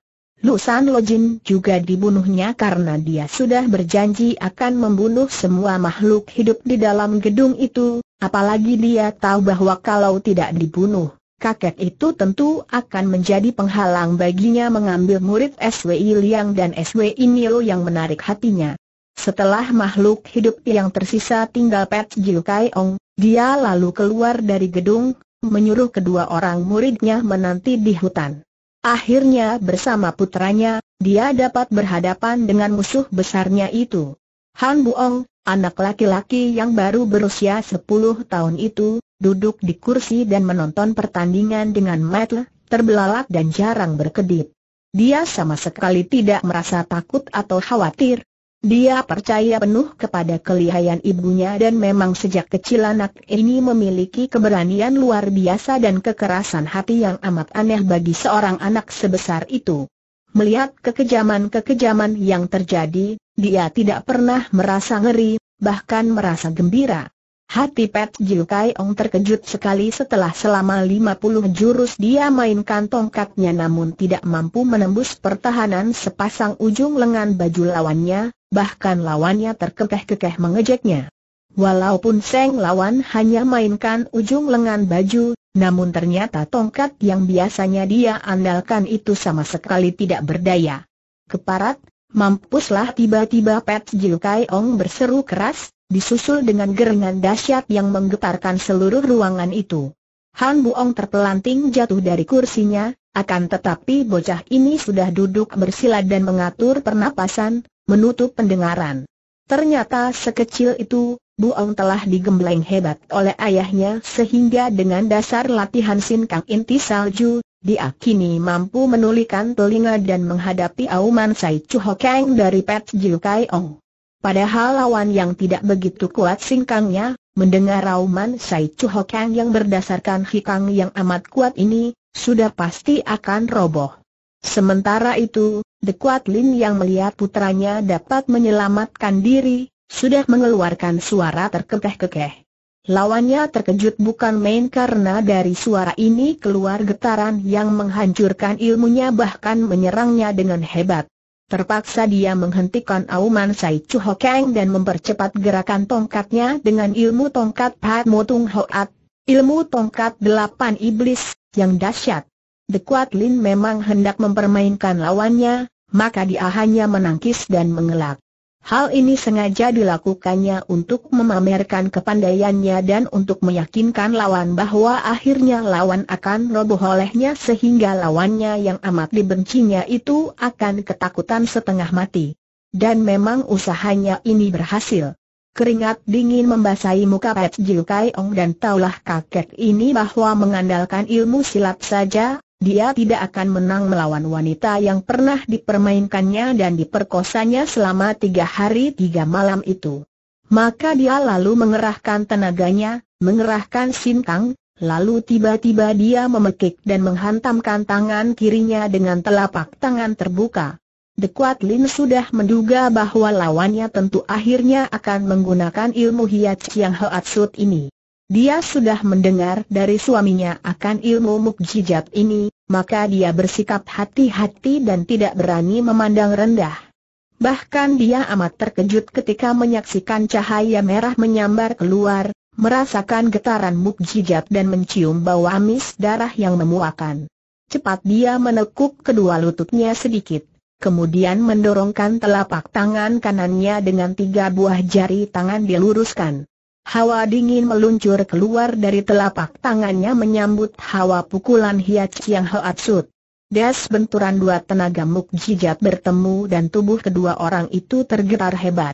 Lusan Lojin juga dibunuhnya karena dia sudah berjanji akan membunuh semua makhluk hidup di dalam gedung itu, apalagi dia tahu bahwa kalau tidak dibunuh, kakek itu tentu akan menjadi penghalang baginya mengambil murid SWI Liang dan SWI Nilo yang menarik hatinya. Setelah makhluk hidup yang tersisa tinggal Pet Jiu Kai Ong, dia lalu keluar dari gedung, menyuruh kedua orang muridnya menanti di hutan. Akhirnya bersama putranya, dia dapat berhadapan dengan musuh besarnya itu. Han Buong, anak laki-laki yang baru berusia 10 tahun itu, duduk di kursi dan menonton pertandingan dengan metle, terbelalak dan jarang berkedip. Dia sama sekali tidak merasa takut atau khawatir. Dia percaya penuh kepada kelihayan ibunya dan memang sejak kecil anak ini memiliki keberanian luar biasa dan kekerasan hati yang amat aneh bagi seorang anak sebesar itu. Melihat kekejaman-kekejaman yang terjadi, dia tidak pernah merasa ngeri, bahkan merasa gembira. Hati Pet Jiu Kai Ong terkejut sekali setelah selama 50 jurus dia mainkan tongkatnya namun tidak mampu menembus pertahanan sepasang ujung lengan baju lawannya, bahkan lawannya terkekeh-kekeh mengejeknya. Walaupun Seng lawan hanya mainkan ujung lengan baju, namun ternyata tongkat yang biasanya dia andalkan itu sama sekali tidak berdaya. Keparat, mampuslah tiba-tiba Pet Jiu Kai Ong berseru keras, disusul dengan gerengan dahsyat yang menggetarkan seluruh ruangan itu. Han Buong terpelanting jatuh dari kursinya, akan tetapi bocah ini sudah duduk bersila dan mengatur pernapasan, menutup pendengaran. Ternyata sekecil itu, Buong telah digembleng hebat oleh ayahnya sehingga dengan dasar latihan sinkang inti salju, dia kini mampu menulikan telinga dan menghadapi auman Sai Chu Kang dari Pet Jiu Kai Ong. Padahal lawan yang tidak begitu kuat singkangnya, mendengar rauman Sai Chu Kang yang berdasarkan hikang yang amat kuat ini, sudah pasti akan roboh. Sementara itu, Dekuat Lin yang melihat putranya dapat menyelamatkan diri, sudah mengeluarkan suara terkekeh-kekeh. Lawannya terkejut bukan main karena dari suara ini keluar getaran yang menghancurkan ilmunya bahkan menyerangnya dengan hebat. Terpaksa dia menghentikan auman Sai Chu Ho Kang dan mempercepat gerakan tongkatnya dengan ilmu tongkat Pat Motung At, ilmu tongkat delapan iblis, yang dahsyat. The Kuat Lin memang hendak mempermainkan lawannya, maka dia hanya menangkis dan mengelak. Hal ini sengaja dilakukannya untuk memamerkan kepandaiannya dan untuk meyakinkan lawan bahwa akhirnya lawan akan roboh olehnya sehingga lawannya yang amat dibencinya itu akan ketakutan setengah mati. Dan memang usahanya ini berhasil. Keringat dingin membasahi muka Pet Jiu Kai Ong dan taulah kakek ini bahwa mengandalkan ilmu silat saja dia tidak akan menang melawan wanita yang pernah dipermainkannya dan diperkosanya selama tiga hari tiga malam itu. Maka dia lalu mengerahkan tenaganya, mengerahkan sintang, lalu tiba-tiba dia memekik dan menghantamkan tangan kirinya dengan telapak tangan terbuka. Dekuat Lin sudah menduga bahwa lawannya tentu akhirnya akan menggunakan ilmu Hiat yang Hoat Sud ini. Dia sudah mendengar dari suaminya akan ilmu mukjizat ini, maka dia bersikap hati-hati dan tidak berani memandang rendah. Bahkan dia amat terkejut ketika menyaksikan cahaya merah menyambar keluar, merasakan getaran mukjizat dan mencium bau amis darah yang memuakan. Cepat dia menekuk kedua lututnya sedikit, kemudian mendorongkan telapak tangan kanannya dengan tiga buah jari tangan diluruskan. Hawa dingin meluncur keluar dari telapak tangannya menyambut hawa pukulan Hiat Chiang Atsut. Das benturan dua tenaga mukjizat bertemu dan tubuh kedua orang itu tergetar hebat.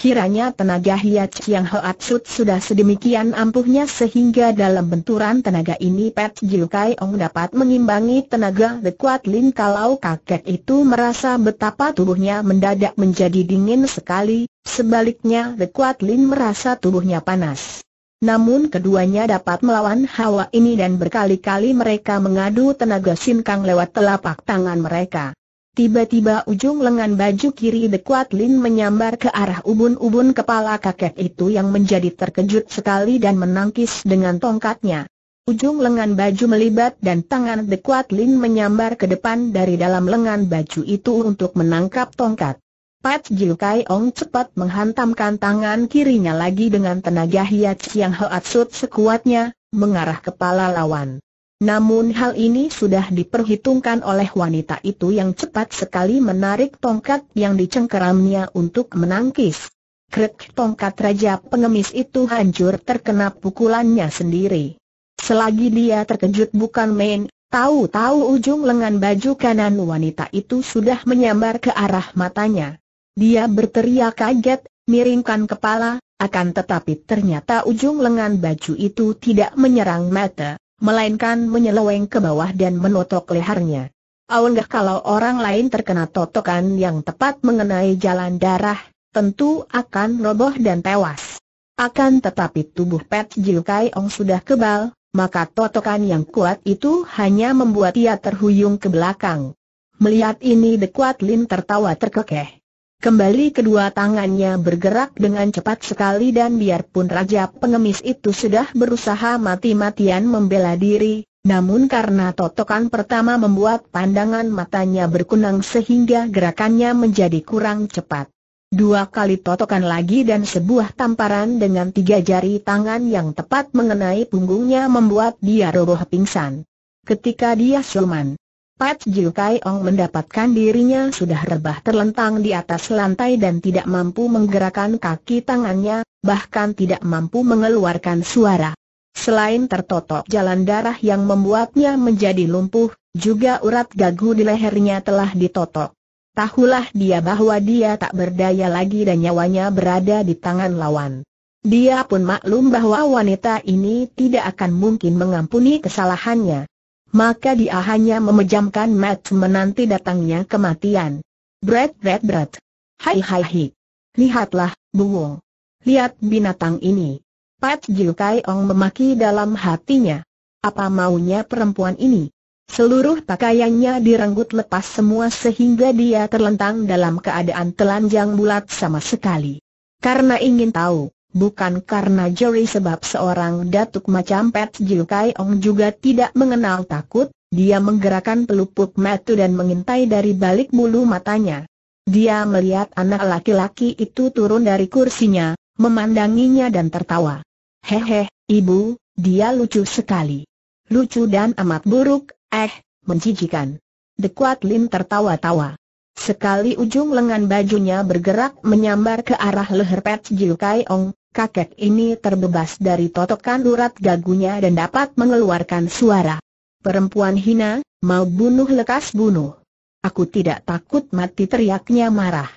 Kiranya tenaga Hiat yang Hoatsut sudah sedemikian ampuhnya sehingga dalam benturan tenaga ini Pet Jiu Kai Ong dapat mengimbangi tenaga The Kuat Lin kalau kakek itu merasa betapa tubuhnya mendadak menjadi dingin sekali, sebaliknya The Kuat Lin merasa tubuhnya panas. Namun keduanya dapat melawan hawa ini dan berkali-kali mereka mengadu tenaga Kang lewat telapak tangan mereka. Tiba-tiba ujung lengan baju kiri The Kuat Lin menyambar ke arah ubun-ubun kepala kakek itu yang menjadi terkejut sekali dan menangkis dengan tongkatnya. Ujung lengan baju melibat dan tangan The Kuat Lin menyambar ke depan dari dalam lengan baju itu untuk menangkap tongkat. Pat Jil Kai Ong cepat menghantamkan tangan kirinya lagi dengan tenaga hiat yang heatsut sekuatnya, mengarah kepala lawan. Namun hal ini sudah diperhitungkan oleh wanita itu yang cepat sekali menarik tongkat yang dicengkeramnya untuk menangkis. Krek tongkat raja pengemis itu hancur terkena pukulannya sendiri. Selagi dia terkejut bukan main, tahu-tahu ujung lengan baju kanan wanita itu sudah menyambar ke arah matanya. Dia berteriak kaget, miringkan kepala, akan tetapi ternyata ujung lengan baju itu tidak menyerang mata, melainkan menyeleweng ke bawah dan menotok lehernya. Aunggah kalau orang lain terkena totokan yang tepat mengenai jalan darah, tentu akan roboh dan tewas. Akan tetapi tubuh Pet Jiu Kai Ong sudah kebal, maka totokan yang kuat itu hanya membuat ia terhuyung ke belakang. Melihat ini Dekuat Lin tertawa terkekeh. Kembali kedua tangannya bergerak dengan cepat sekali dan biarpun Raja Pengemis itu sudah berusaha mati-matian membela diri, namun karena totokan pertama membuat pandangan matanya berkunang sehingga gerakannya menjadi kurang cepat. Dua kali totokan lagi dan sebuah tamparan dengan tiga jari tangan yang tepat mengenai punggungnya membuat dia roboh pingsan. Ketika dia suman. Pat Jiu Kai Ong mendapatkan dirinya sudah rebah terlentang di atas lantai dan tidak mampu menggerakkan kaki tangannya, bahkan tidak mampu mengeluarkan suara. Selain tertotok jalan darah yang membuatnya menjadi lumpuh, juga urat gagu di lehernya telah ditotok. Tahulah dia bahwa dia tak berdaya lagi dan nyawanya berada di tangan lawan. Dia pun maklum bahwa wanita ini tidak akan mungkin mengampuni kesalahannya maka dia hanya memejamkan mat, menanti datangnya kematian. Bret bret bret. Hai hai hai. Lihatlah, buwo. Lihat binatang ini. Pat Jiu Kai Ong memaki dalam hatinya. Apa maunya perempuan ini? Seluruh pakaiannya direnggut lepas semua sehingga dia terlentang dalam keadaan telanjang bulat sama sekali. Karena ingin tahu, bukan karena Jerry sebab seorang datuk macam Pat Jiu Kai Ong juga tidak mengenal takut, dia menggerakkan pelupuk mata dan mengintai dari balik bulu matanya. Dia melihat anak laki-laki itu turun dari kursinya, memandanginya dan tertawa. Hehe, ibu, dia lucu sekali. Lucu dan amat buruk, eh, menjijikan. Dekuat Lin tertawa-tawa. Sekali ujung lengan bajunya bergerak menyambar ke arah leher Pat Jiu Kai Ong, kakek ini terbebas dari totokan urat gagunya dan dapat mengeluarkan suara. Perempuan hina, mau bunuh lekas bunuh. Aku tidak takut mati teriaknya marah.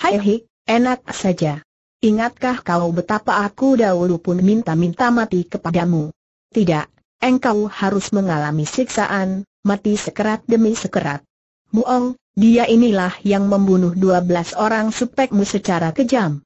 Hai hik, enak saja. Ingatkah kau betapa aku dahulu pun minta-minta mati kepadamu? Tidak, engkau harus mengalami siksaan, mati sekerat demi sekerat. Muong, dia inilah yang membunuh dua belas orang supekmu secara kejam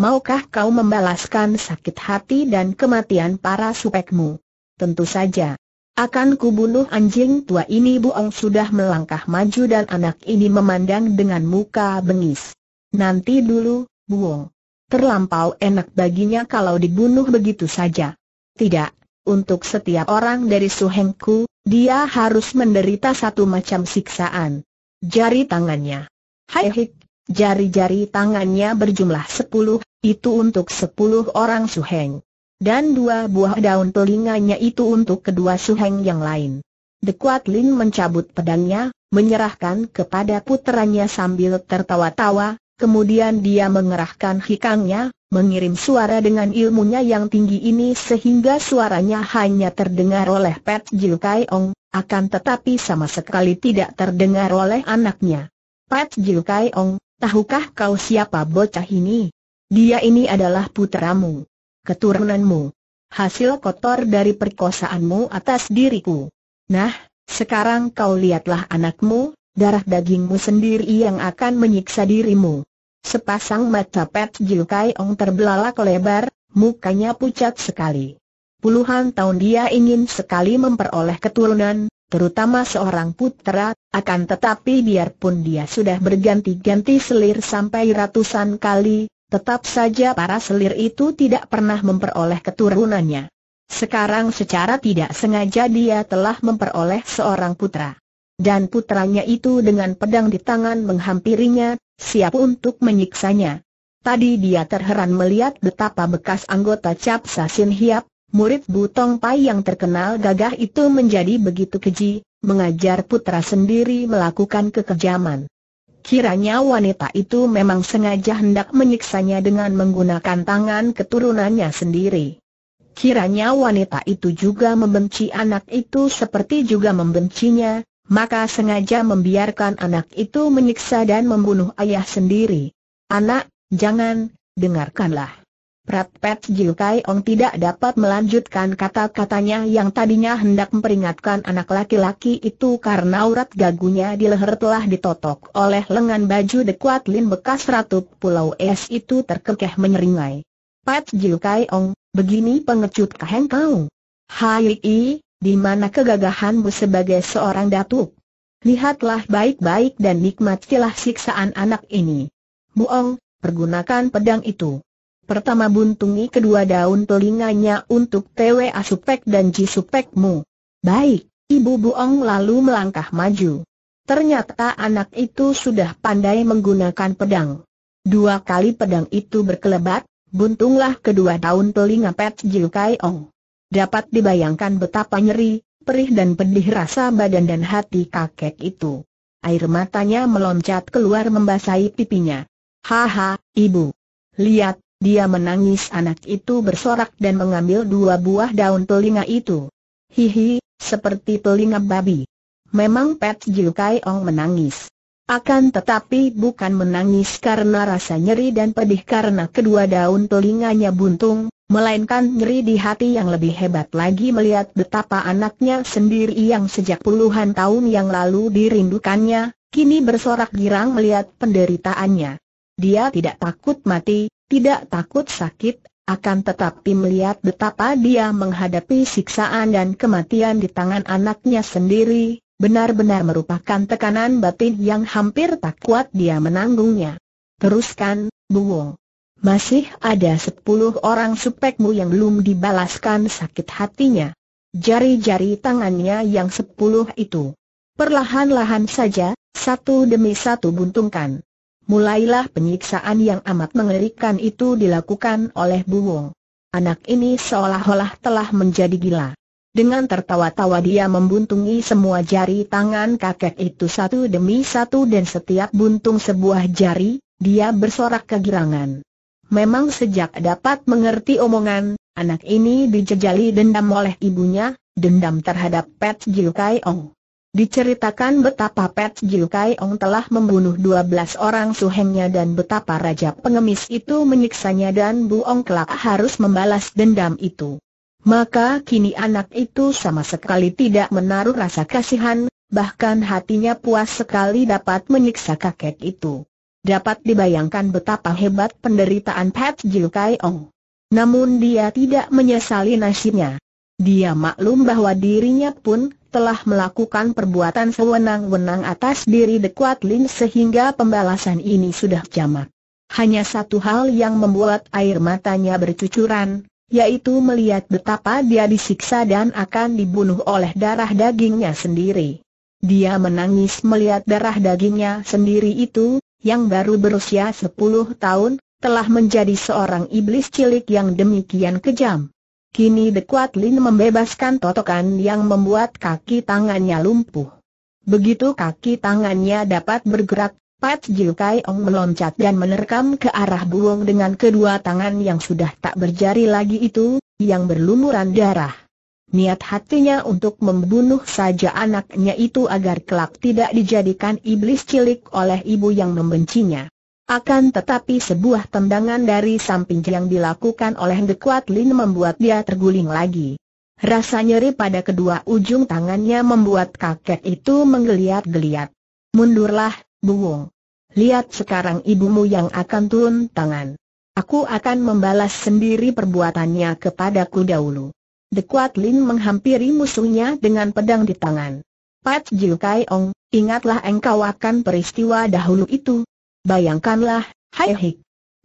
maukah kau membalaskan sakit hati dan kematian para supekmu? Tentu saja. Akan kubunuh anjing tua ini Buong sudah melangkah maju dan anak ini memandang dengan muka bengis. Nanti dulu, Buong. Terlampau enak baginya kalau dibunuh begitu saja. Tidak, untuk setiap orang dari suhengku, dia harus menderita satu macam siksaan. Jari tangannya. Hai hik, Jari-jari tangannya berjumlah sepuluh, itu untuk sepuluh orang suheng. Dan dua buah daun telinganya itu untuk kedua suheng yang lain. Kuat Lin mencabut pedangnya, menyerahkan kepada puteranya sambil tertawa-tawa, kemudian dia mengerahkan hikangnya, mengirim suara dengan ilmunya yang tinggi ini sehingga suaranya hanya terdengar oleh Pet Jil Kai Ong, akan tetapi sama sekali tidak terdengar oleh anaknya. Pat Jil Kai Ong, Tahukah kau siapa bocah ini? Dia ini adalah puteramu. Keturunanmu. Hasil kotor dari perkosaanmu atas diriku. Nah, sekarang kau lihatlah anakmu, darah dagingmu sendiri yang akan menyiksa dirimu. Sepasang mata Pet Jil Kai Ong terbelalak lebar, mukanya pucat sekali. Puluhan tahun dia ingin sekali memperoleh keturunan, terutama seorang putra, akan tetapi biarpun dia sudah berganti-ganti selir sampai ratusan kali, tetap saja para selir itu tidak pernah memperoleh keturunannya. Sekarang secara tidak sengaja dia telah memperoleh seorang putra. Dan putranya itu dengan pedang di tangan menghampirinya, siap untuk menyiksanya. Tadi dia terheran melihat betapa bekas anggota Capsa Sin Hiap murid Butong Pai yang terkenal gagah itu menjadi begitu keji, mengajar putra sendiri melakukan kekejaman. Kiranya wanita itu memang sengaja hendak menyiksanya dengan menggunakan tangan keturunannya sendiri. Kiranya wanita itu juga membenci anak itu seperti juga membencinya, maka sengaja membiarkan anak itu menyiksa dan membunuh ayah sendiri. Anak, jangan, dengarkanlah. Prat Pet Jiu Kai Ong tidak dapat melanjutkan kata-katanya yang tadinya hendak memperingatkan anak laki-laki itu karena urat gagunya di leher telah ditotok oleh lengan baju dekuat lin bekas ratu pulau es itu terkekeh menyeringai. Pet Jiu Kai Ong, begini pengecut kaheng kau. Hai di mana kegagahanmu sebagai seorang datuk? Lihatlah baik-baik dan nikmatilah siksaan anak ini. ong, pergunakan pedang itu. Pertama buntungi kedua daun telinganya untuk TW Asupek dan Jisupekmu. Baik, Ibu Buong lalu melangkah maju. Ternyata anak itu sudah pandai menggunakan pedang. Dua kali pedang itu berkelebat, buntunglah kedua daun telinga Pet Jilkai Ong. Dapat dibayangkan betapa nyeri, perih dan pedih rasa badan dan hati kakek itu. Air matanya meloncat keluar membasahi pipinya. Haha, ibu. Lihat, dia menangis anak itu bersorak dan mengambil dua buah daun telinga itu. Hihi, seperti telinga babi. Memang Pat Jiu Kai Ong menangis. Akan tetapi bukan menangis karena rasa nyeri dan pedih karena kedua daun telinganya buntung, melainkan nyeri di hati yang lebih hebat lagi melihat betapa anaknya sendiri yang sejak puluhan tahun yang lalu dirindukannya, kini bersorak girang melihat penderitaannya. Dia tidak takut mati, tidak takut sakit, akan tetapi melihat betapa dia menghadapi siksaan dan kematian di tangan anaknya sendiri, benar-benar merupakan tekanan batin yang hampir tak kuat dia menanggungnya. Teruskan, Wong. Masih ada sepuluh orang supekmu yang belum dibalaskan sakit hatinya. Jari-jari tangannya yang sepuluh itu. Perlahan-lahan saja, satu demi satu buntungkan mulailah penyiksaan yang amat mengerikan itu dilakukan oleh Wong. Anak ini seolah-olah telah menjadi gila. Dengan tertawa-tawa dia membuntungi semua jari tangan kakek itu satu demi satu dan setiap buntung sebuah jari, dia bersorak kegirangan. Memang sejak dapat mengerti omongan, anak ini dijejali dendam oleh ibunya, dendam terhadap Pet Jiu Kai Ong. Diceritakan betapa Pet Jiu Kai Ong telah membunuh 12 orang suhengnya dan betapa Raja Pengemis itu menyiksanya dan Bu Ong kelak harus membalas dendam itu. Maka kini anak itu sama sekali tidak menaruh rasa kasihan, bahkan hatinya puas sekali dapat menyiksa kakek itu. Dapat dibayangkan betapa hebat penderitaan Pet Jiu Kai Ong. Namun dia tidak menyesali nasibnya. Dia maklum bahwa dirinya pun telah melakukan perbuatan sewenang-wenang atas diri The Kuat Lin sehingga pembalasan ini sudah jamak. Hanya satu hal yang membuat air matanya bercucuran, yaitu melihat betapa dia disiksa dan akan dibunuh oleh darah dagingnya sendiri. Dia menangis melihat darah dagingnya sendiri itu, yang baru berusia 10 tahun, telah menjadi seorang iblis cilik yang demikian kejam. Kini The Kuat Lin membebaskan totokan yang membuat kaki tangannya lumpuh. Begitu kaki tangannya dapat bergerak, Pat Jiu Kai Ong meloncat dan menerkam ke arah buong dengan kedua tangan yang sudah tak berjari lagi itu, yang berlumuran darah. Niat hatinya untuk membunuh saja anaknya itu agar kelak tidak dijadikan iblis cilik oleh ibu yang membencinya. Akan tetapi sebuah tendangan dari samping yang dilakukan oleh The Kuat Lin membuat dia terguling lagi. Rasa nyeri pada kedua ujung tangannya membuat kakek itu menggeliat-geliat. Mundurlah, Buwong. Lihat sekarang ibumu yang akan turun tangan. Aku akan membalas sendiri perbuatannya kepadaku dahulu. The Kuat Lin menghampiri musuhnya dengan pedang di tangan. Pat Jiu Kai Ong, ingatlah engkau akan peristiwa dahulu itu, Bayangkanlah, Hai Hik.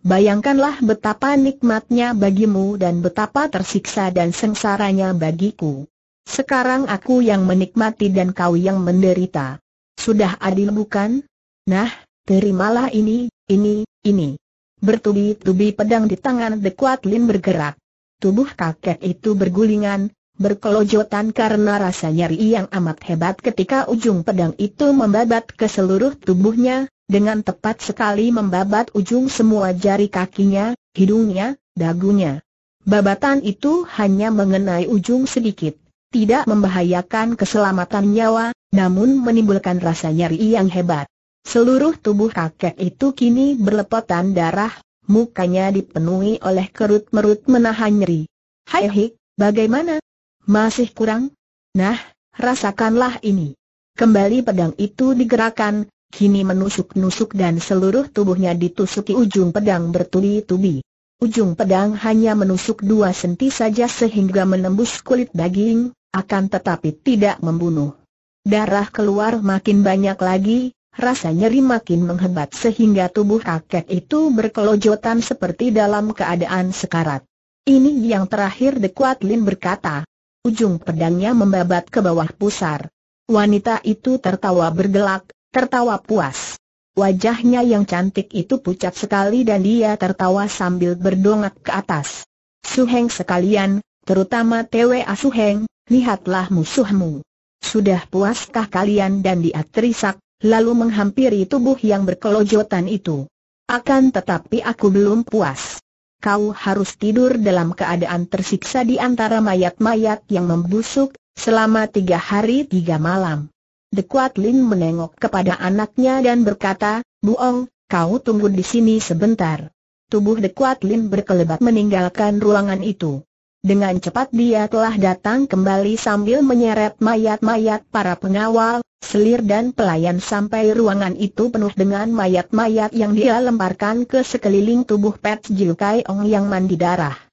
Bayangkanlah betapa nikmatnya bagimu dan betapa tersiksa dan sengsaranya bagiku. Sekarang aku yang menikmati dan kau yang menderita. Sudah adil bukan? Nah, terimalah ini, ini, ini. Bertubi-tubi pedang di tangan The Kuat Lin bergerak. Tubuh kakek itu bergulingan, berkelojotan karena rasa nyeri yang amat hebat ketika ujung pedang itu membabat ke seluruh tubuhnya, dengan tepat sekali membabat ujung semua jari kakinya, hidungnya, dagunya. Babatan itu hanya mengenai ujung sedikit, tidak membahayakan keselamatan nyawa, namun menimbulkan rasa nyeri yang hebat. Seluruh tubuh kakek itu kini berlepotan darah, mukanya dipenuhi oleh kerut-merut menahan nyeri. Hai hik, bagaimana? Masih kurang? Nah, rasakanlah ini. Kembali pedang itu digerakkan, kini menusuk-nusuk dan seluruh tubuhnya ditusuki ujung pedang bertubi-tubi. Ujung pedang hanya menusuk dua senti saja sehingga menembus kulit daging, akan tetapi tidak membunuh. Darah keluar makin banyak lagi, rasa nyeri makin menghebat sehingga tubuh kakek itu berkelojotan seperti dalam keadaan sekarat. Ini yang terakhir Dekuat Lin berkata. Ujung pedangnya membabat ke bawah pusar. Wanita itu tertawa bergelak, tertawa puas. Wajahnya yang cantik itu pucat sekali dan dia tertawa sambil berdongak ke atas. Suheng sekalian, terutama TWA Suheng, lihatlah musuhmu. Sudah puaskah kalian dan dia terisak, lalu menghampiri tubuh yang berkelojotan itu. Akan tetapi aku belum puas. Kau harus tidur dalam keadaan tersiksa di antara mayat-mayat yang membusuk, selama tiga hari tiga malam. De Kuat Lin menengok kepada anaknya dan berkata, Buong, kau tunggu di sini sebentar. Tubuh De Kuat Lin berkelebat meninggalkan ruangan itu. Dengan cepat dia telah datang kembali sambil menyeret mayat-mayat para pengawal, selir dan pelayan sampai ruangan itu penuh dengan mayat-mayat yang dia lemparkan ke sekeliling tubuh Pet Jiu Kai Ong yang mandi darah.